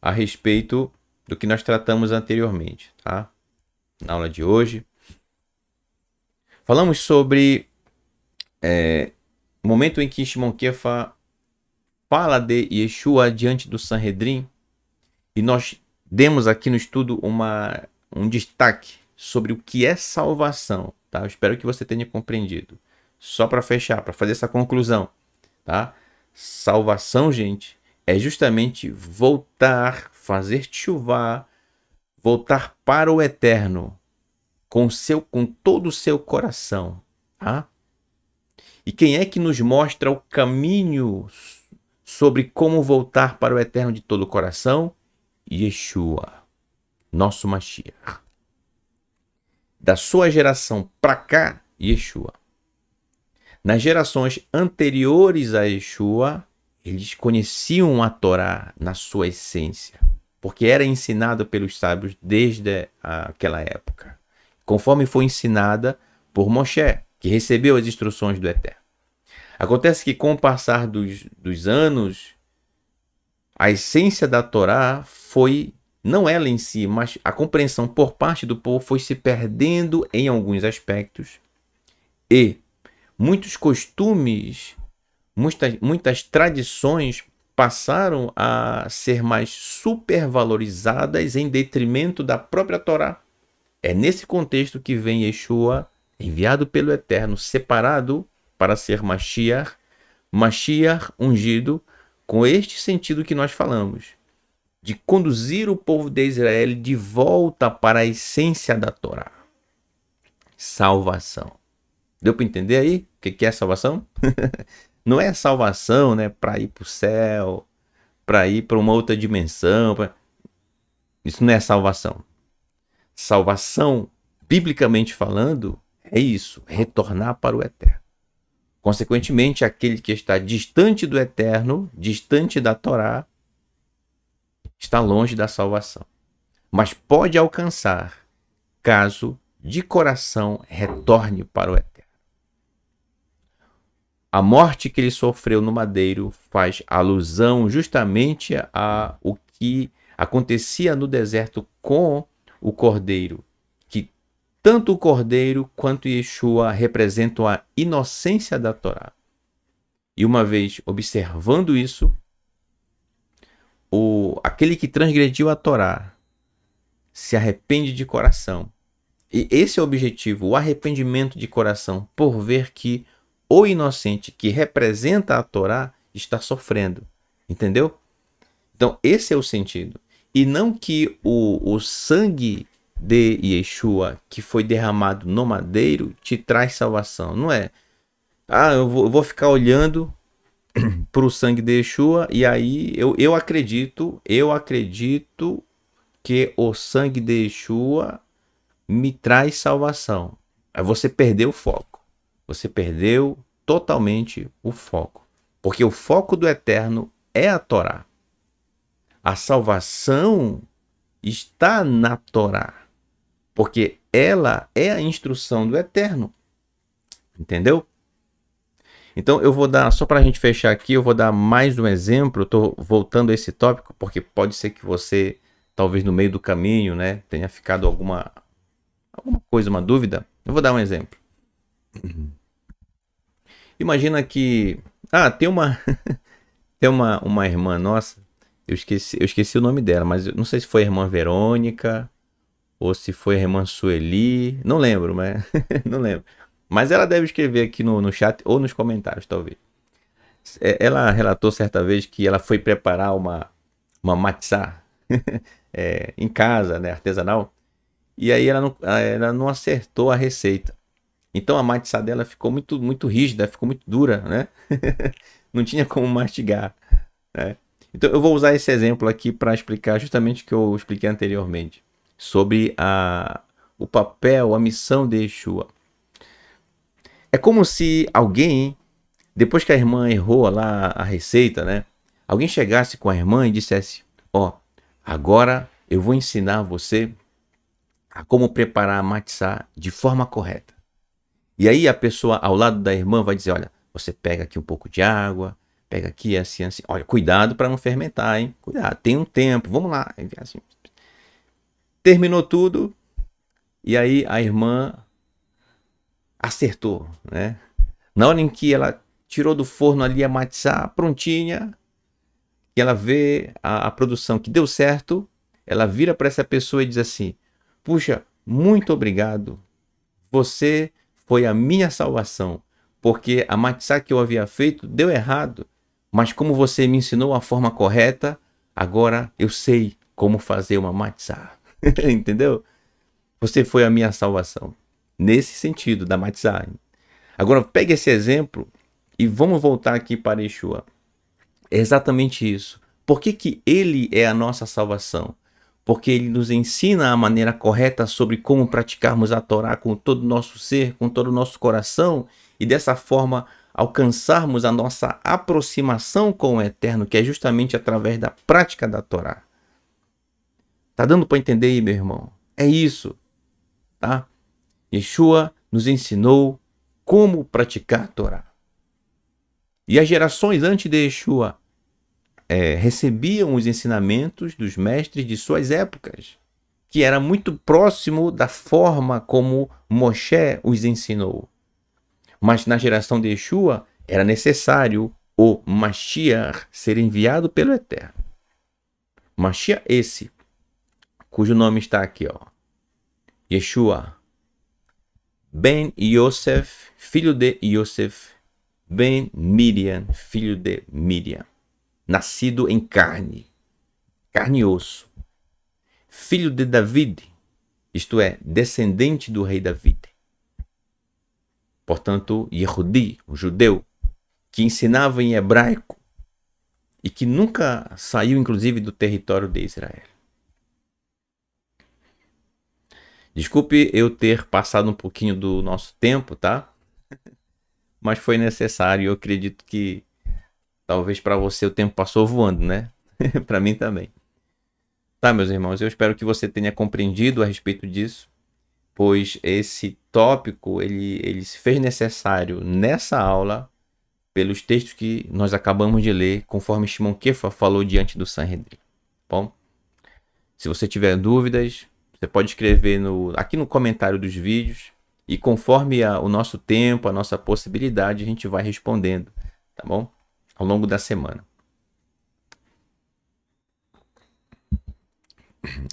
a respeito do que nós tratamos anteriormente, tá? Na aula de hoje. Falamos sobre é, o momento em que Shimon Kefa fala de Yeshua diante do Sanhedrin e nós demos aqui no estudo uma, um destaque sobre o que é salvação, tá? Eu espero que você tenha compreendido só para fechar, para fazer essa conclusão, tá? Salvação, gente, é justamente voltar, fazer chuvar, voltar para o eterno com seu com todo o seu coração, tá? E quem é que nos mostra o caminho sobre como voltar para o eterno de todo o coração? Yeshua, nosso Mashiach. Da sua geração para cá, Yeshua. Nas gerações anteriores a Yeshua, eles conheciam a Torá na sua essência, porque era ensinada pelos sábios desde aquela época, conforme foi ensinada por Moshe, que recebeu as instruções do Eterno. Acontece que, com o passar dos, dos anos, a essência da Torá foi, não ela em si, mas a compreensão por parte do povo foi se perdendo em alguns aspectos e muitos costumes, muitas, muitas tradições passaram a ser mais supervalorizadas em detrimento da própria Torá. É nesse contexto que vem Yeshua, enviado pelo Eterno, separado para ser Mashiach, Mashiach ungido, com este sentido que nós falamos, de conduzir o povo de Israel de volta para a essência da Torá salvação. Deu para entender aí o que, que é salvação? não é salvação, né? Para ir para o céu, para ir para uma outra dimensão. Pra... Isso não é salvação. Salvação, biblicamente falando, é isso: é retornar para o eterno. Consequentemente, aquele que está distante do eterno, distante da Torá, está longe da salvação. Mas pode alcançar caso de coração retorne para o eterno. A morte que ele sofreu no madeiro faz alusão justamente a o que acontecia no deserto com o cordeiro, que tanto o cordeiro quanto Yeshua representam a inocência da Torá. E uma vez observando isso, o aquele que transgrediu a Torá se arrepende de coração. E esse é o objetivo, o arrependimento de coração, por ver que o inocente que representa a Torá está sofrendo. Entendeu? Então, esse é o sentido. E não que o, o sangue de Yeshua que foi derramado no madeiro te traz salvação. Não é. Ah, eu vou, eu vou ficar olhando para o sangue de Yeshua e aí eu, eu acredito, eu acredito que o sangue de Yeshua me traz salvação. Aí você perdeu o foco você perdeu totalmente o foco. Porque o foco do eterno é a Torá. A salvação está na Torá. Porque ela é a instrução do eterno. Entendeu? Então eu vou dar, só para a gente fechar aqui, eu vou dar mais um exemplo. Estou voltando a esse tópico, porque pode ser que você, talvez no meio do caminho, né, tenha ficado alguma, alguma coisa, uma dúvida. Eu vou dar um exemplo. Uhum. Imagina que. Ah, tem uma. tem uma, uma irmã nossa. Eu esqueci, eu esqueci o nome dela, mas não sei se foi a irmã Verônica ou se foi a irmã Sueli. Não lembro, mas. não lembro. Mas ela deve escrever aqui no, no chat ou nos comentários, talvez. É, ela relatou certa vez que ela foi preparar uma, uma matzá é, em casa, né, artesanal. E aí ela não, ela não acertou a receita. Então a matiça dela ficou muito, muito rígida, ficou muito dura, né? Não tinha como mastigar, né? Então eu vou usar esse exemplo aqui para explicar justamente o que eu expliquei anteriormente sobre a, o papel, a missão de Yeshua. É como se alguém, depois que a irmã errou lá a receita, né? Alguém chegasse com a irmã e dissesse: Ó, oh, agora eu vou ensinar você a como preparar a matiça de forma correta. E aí a pessoa ao lado da irmã vai dizer: olha, você pega aqui um pouco de água, pega aqui assim, assim. Olha, cuidado para não fermentar, hein? Cuidado, tem um tempo, vamos lá. Assim. Terminou tudo, e aí a irmã acertou, né? Na hora em que ela tirou do forno ali a matzá prontinha, e ela vê a, a produção que deu certo, ela vira para essa pessoa e diz assim: Puxa, muito obrigado. Você foi a minha salvação, porque a matzá que eu havia feito deu errado, mas como você me ensinou a forma correta, agora eu sei como fazer uma matzá. Entendeu? Você foi a minha salvação. Nesse sentido da matzá. Agora pegue esse exemplo e vamos voltar aqui para Yeshua. É exatamente isso. Por que, que ele é a nossa salvação? porque ele nos ensina a maneira correta sobre como praticarmos a Torá com todo o nosso ser, com todo o nosso coração, e dessa forma alcançarmos a nossa aproximação com o Eterno, que é justamente através da prática da Torá. Tá dando para entender aí, meu irmão? É isso, tá? Yeshua nos ensinou como praticar a Torá. E as gerações antes de Yeshua é, recebiam os ensinamentos dos mestres de suas épocas, que era muito próximo da forma como Moshe os ensinou. Mas na geração de Yeshua era necessário o Mashiach ser enviado pelo Eterno. Mashiach esse, cujo nome está aqui, ó. Yeshua, Ben Yosef, filho de Yosef, Ben Miriam, filho de Miriam nascido em carne, carne e osso, filho de David, isto é, descendente do rei David. Portanto, Yehudi, um judeu, que ensinava em hebraico e que nunca saiu, inclusive, do território de Israel. Desculpe eu ter passado um pouquinho do nosso tempo, tá? Mas foi necessário. Eu acredito que Talvez para você o tempo passou voando, né? para mim também. Tá, meus irmãos, eu espero que você tenha compreendido a respeito disso, pois esse tópico ele, ele se fez necessário nessa aula pelos textos que nós acabamos de ler, conforme Shimon Kefa falou diante do Sanhedrin. Tá bom, se você tiver dúvidas, você pode escrever no, aqui no comentário dos vídeos e conforme a, o nosso tempo, a nossa possibilidade, a gente vai respondendo, tá bom? ao longo da semana.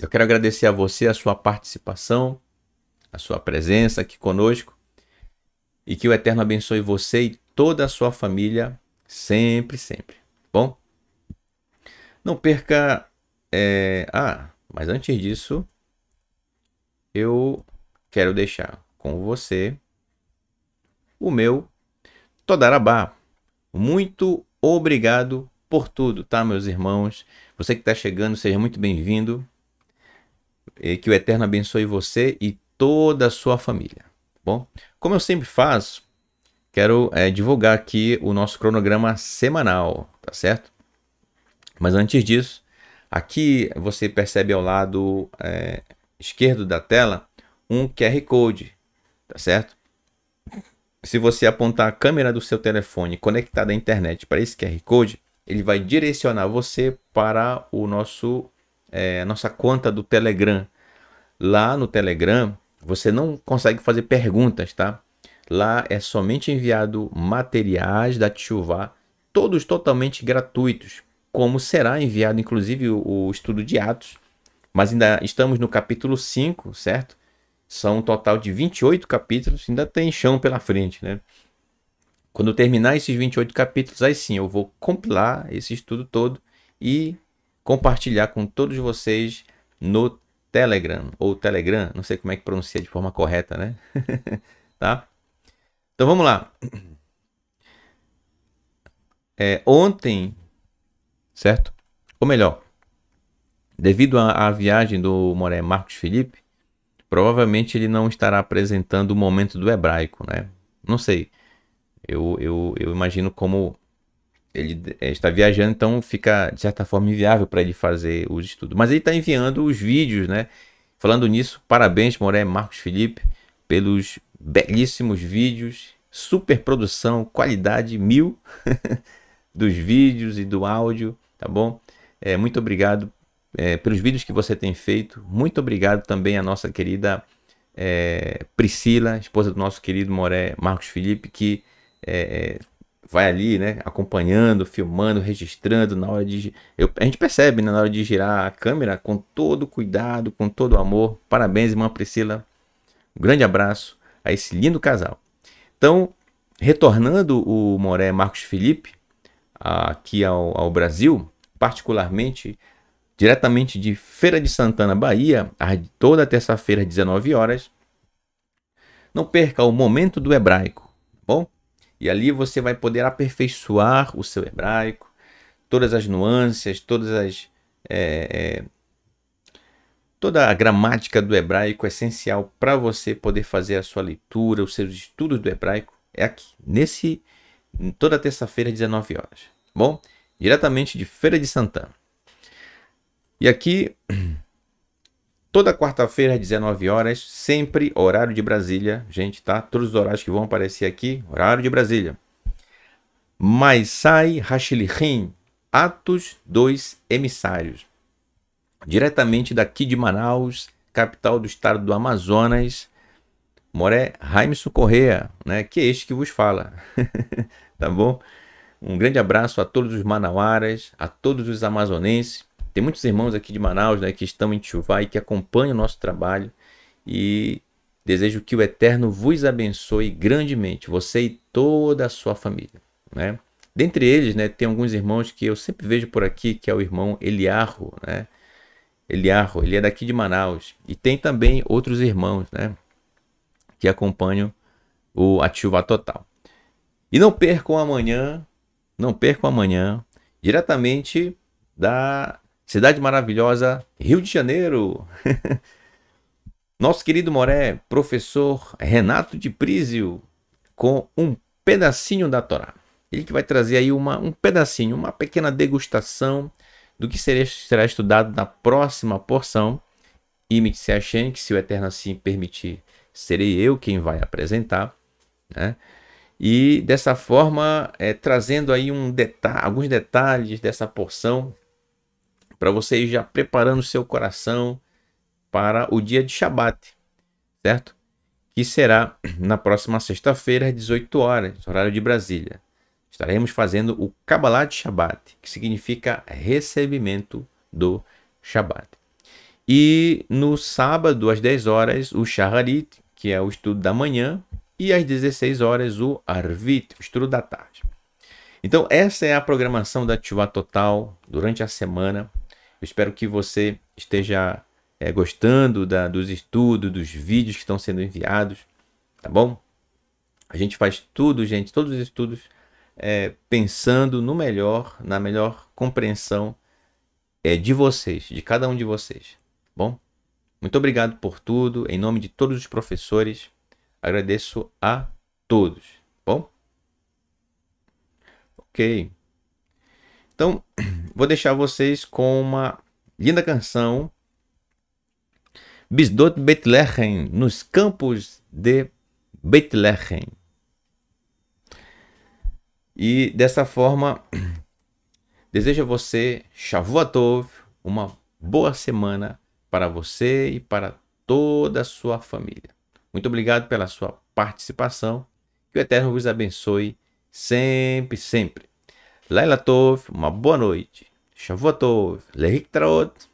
Eu quero agradecer a você a sua participação, a sua presença aqui conosco e que o Eterno abençoe você e toda a sua família sempre, sempre. Tá bom, não perca. É... Ah, mas antes disso, eu quero deixar com você o meu Todarabá. Muito obrigado por tudo, tá, meus irmãos? Você que está chegando, seja muito bem-vindo. Que o Eterno abençoe você e toda a sua família. Tá bom, como eu sempre faço, quero é, divulgar aqui o nosso cronograma semanal, tá certo? Mas antes disso, aqui você percebe ao lado é, esquerdo da tela um QR Code, tá certo? Se você apontar a câmera do seu telefone conectada à internet para esse QR Code, ele vai direcionar você para o nosso é, nossa conta do Telegram. Lá no Telegram, você não consegue fazer perguntas, tá? Lá é somente enviado materiais da Tchuvá, todos totalmente gratuitos, como será enviado inclusive o, o estudo de Atos. Mas ainda estamos no capítulo 5, certo? São um total de 28 capítulos, ainda tem chão pela frente, né? Quando eu terminar esses 28 capítulos, aí sim eu vou compilar esse estudo todo e compartilhar com todos vocês no Telegram ou Telegram, não sei como é que pronuncia de forma correta, né? tá? Então vamos lá. É, ontem, certo? Ou melhor, devido à, à viagem do Moré Marcos Felipe, Provavelmente ele não estará apresentando o momento do hebraico, né? Não sei. Eu, eu, eu imagino como ele eh, está viajando, então fica de certa forma inviável para ele fazer os estudos. Mas ele está enviando os vídeos, né? Falando nisso, parabéns, Moré, Marcos Felipe, pelos belíssimos vídeos, super produção, qualidade mil dos vídeos e do áudio, tá bom? É, muito obrigado é, pelos vídeos que você tem feito. Muito obrigado também à nossa querida é, Priscila, esposa do nosso querido Moré Marcos Felipe, que é, é vai ali, né, acompanhando, filmando, registrando na hora de eu, a gente percebe né, na hora de girar a câmera com todo cuidado, com todo amor. Parabéns, irmã Priscila. Um grande abraço a esse lindo casal. Então, retornando o Moré Marcos Felipe aqui ao, ao Brasil, particularmente diretamente de Feira de Santana, Bahia, toda terça-feira às 19 horas. Não perca o momento do hebraico, tá bom? E ali você vai poder aperfeiçoar o seu hebraico, todas as nuances, todas as é, é toda a gramática do hebraico é essencial para você poder fazer a sua leitura, os seus estudos do hebraico é aqui, nesse toda terça-feira às 19 horas, tá bom? Diretamente de Feira de Santana. E aqui, toda quarta-feira às 19 horas, sempre horário de Brasília, gente, tá? Todos os horários que vão aparecer aqui, horário de Brasília. Maisai Hashilichim, Atos dos Emissários. Diretamente daqui de Manaus, capital do estado do Amazonas, Moré Jaime Correa, né? Que é este que vos fala, tá bom? Um grande abraço a todos os manauaras, a todos os amazonenses tem muitos irmãos aqui de Manaus né, que estão em Chuvá e que acompanham o nosso trabalho. E desejo que o Eterno vos abençoe grandemente, você e toda a sua família. Né? Dentre eles, né, tem alguns irmãos que eu sempre vejo por aqui, que é o irmão Eliarro, né? Eliarro, ele é daqui de Manaus. E tem também outros irmãos, né? Que acompanham o Ativa Total. E não percam amanhã, não percam amanhã, diretamente da Cidade maravilhosa, Rio de Janeiro. Nosso querido Moré, professor Renato de Prísio, com um pedacinho da Torá. Ele que vai trazer aí uma, um pedacinho, uma pequena degustação do que será, será estudado na próxima porção. E me disse a Shen que, se o Eterno assim permitir, serei eu quem vai apresentar. Né? E dessa forma, é, trazendo aí um deta alguns detalhes dessa porção para você ir já preparando seu coração para o dia de Shabat, certo? Que será na próxima sexta-feira, às 18 horas, horário de Brasília. Estaremos fazendo o Kabbalah de Shabat, que significa recebimento do Shabat. E no sábado, às 10 horas, o Shaharit, que é o estudo da manhã, e às 16 horas, o Arvit, o estudo da tarde. Então, essa é a programação da Tchuvá Total durante a semana eu espero que você esteja é, gostando da, dos estudos, dos vídeos que estão sendo enviados, tá bom? A gente faz tudo, gente, todos os estudos é, pensando no melhor, na melhor compreensão é, de vocês, de cada um de vocês, tá bom? Muito obrigado por tudo, em nome de todos os professores, agradeço a todos, tá bom? Ok. Então, vou deixar vocês com uma linda canção. Bisdot Bethlehem, nos campos de Bethlehem. E dessa forma, desejo a você, Shavuatov, uma boa semana para você e para toda a sua família. Muito obrigado pela sua participação. Que o Eterno vos abençoe sempre, sempre. Laila Tov, uma boa noite. Shavuot Tov, Lerik Traot.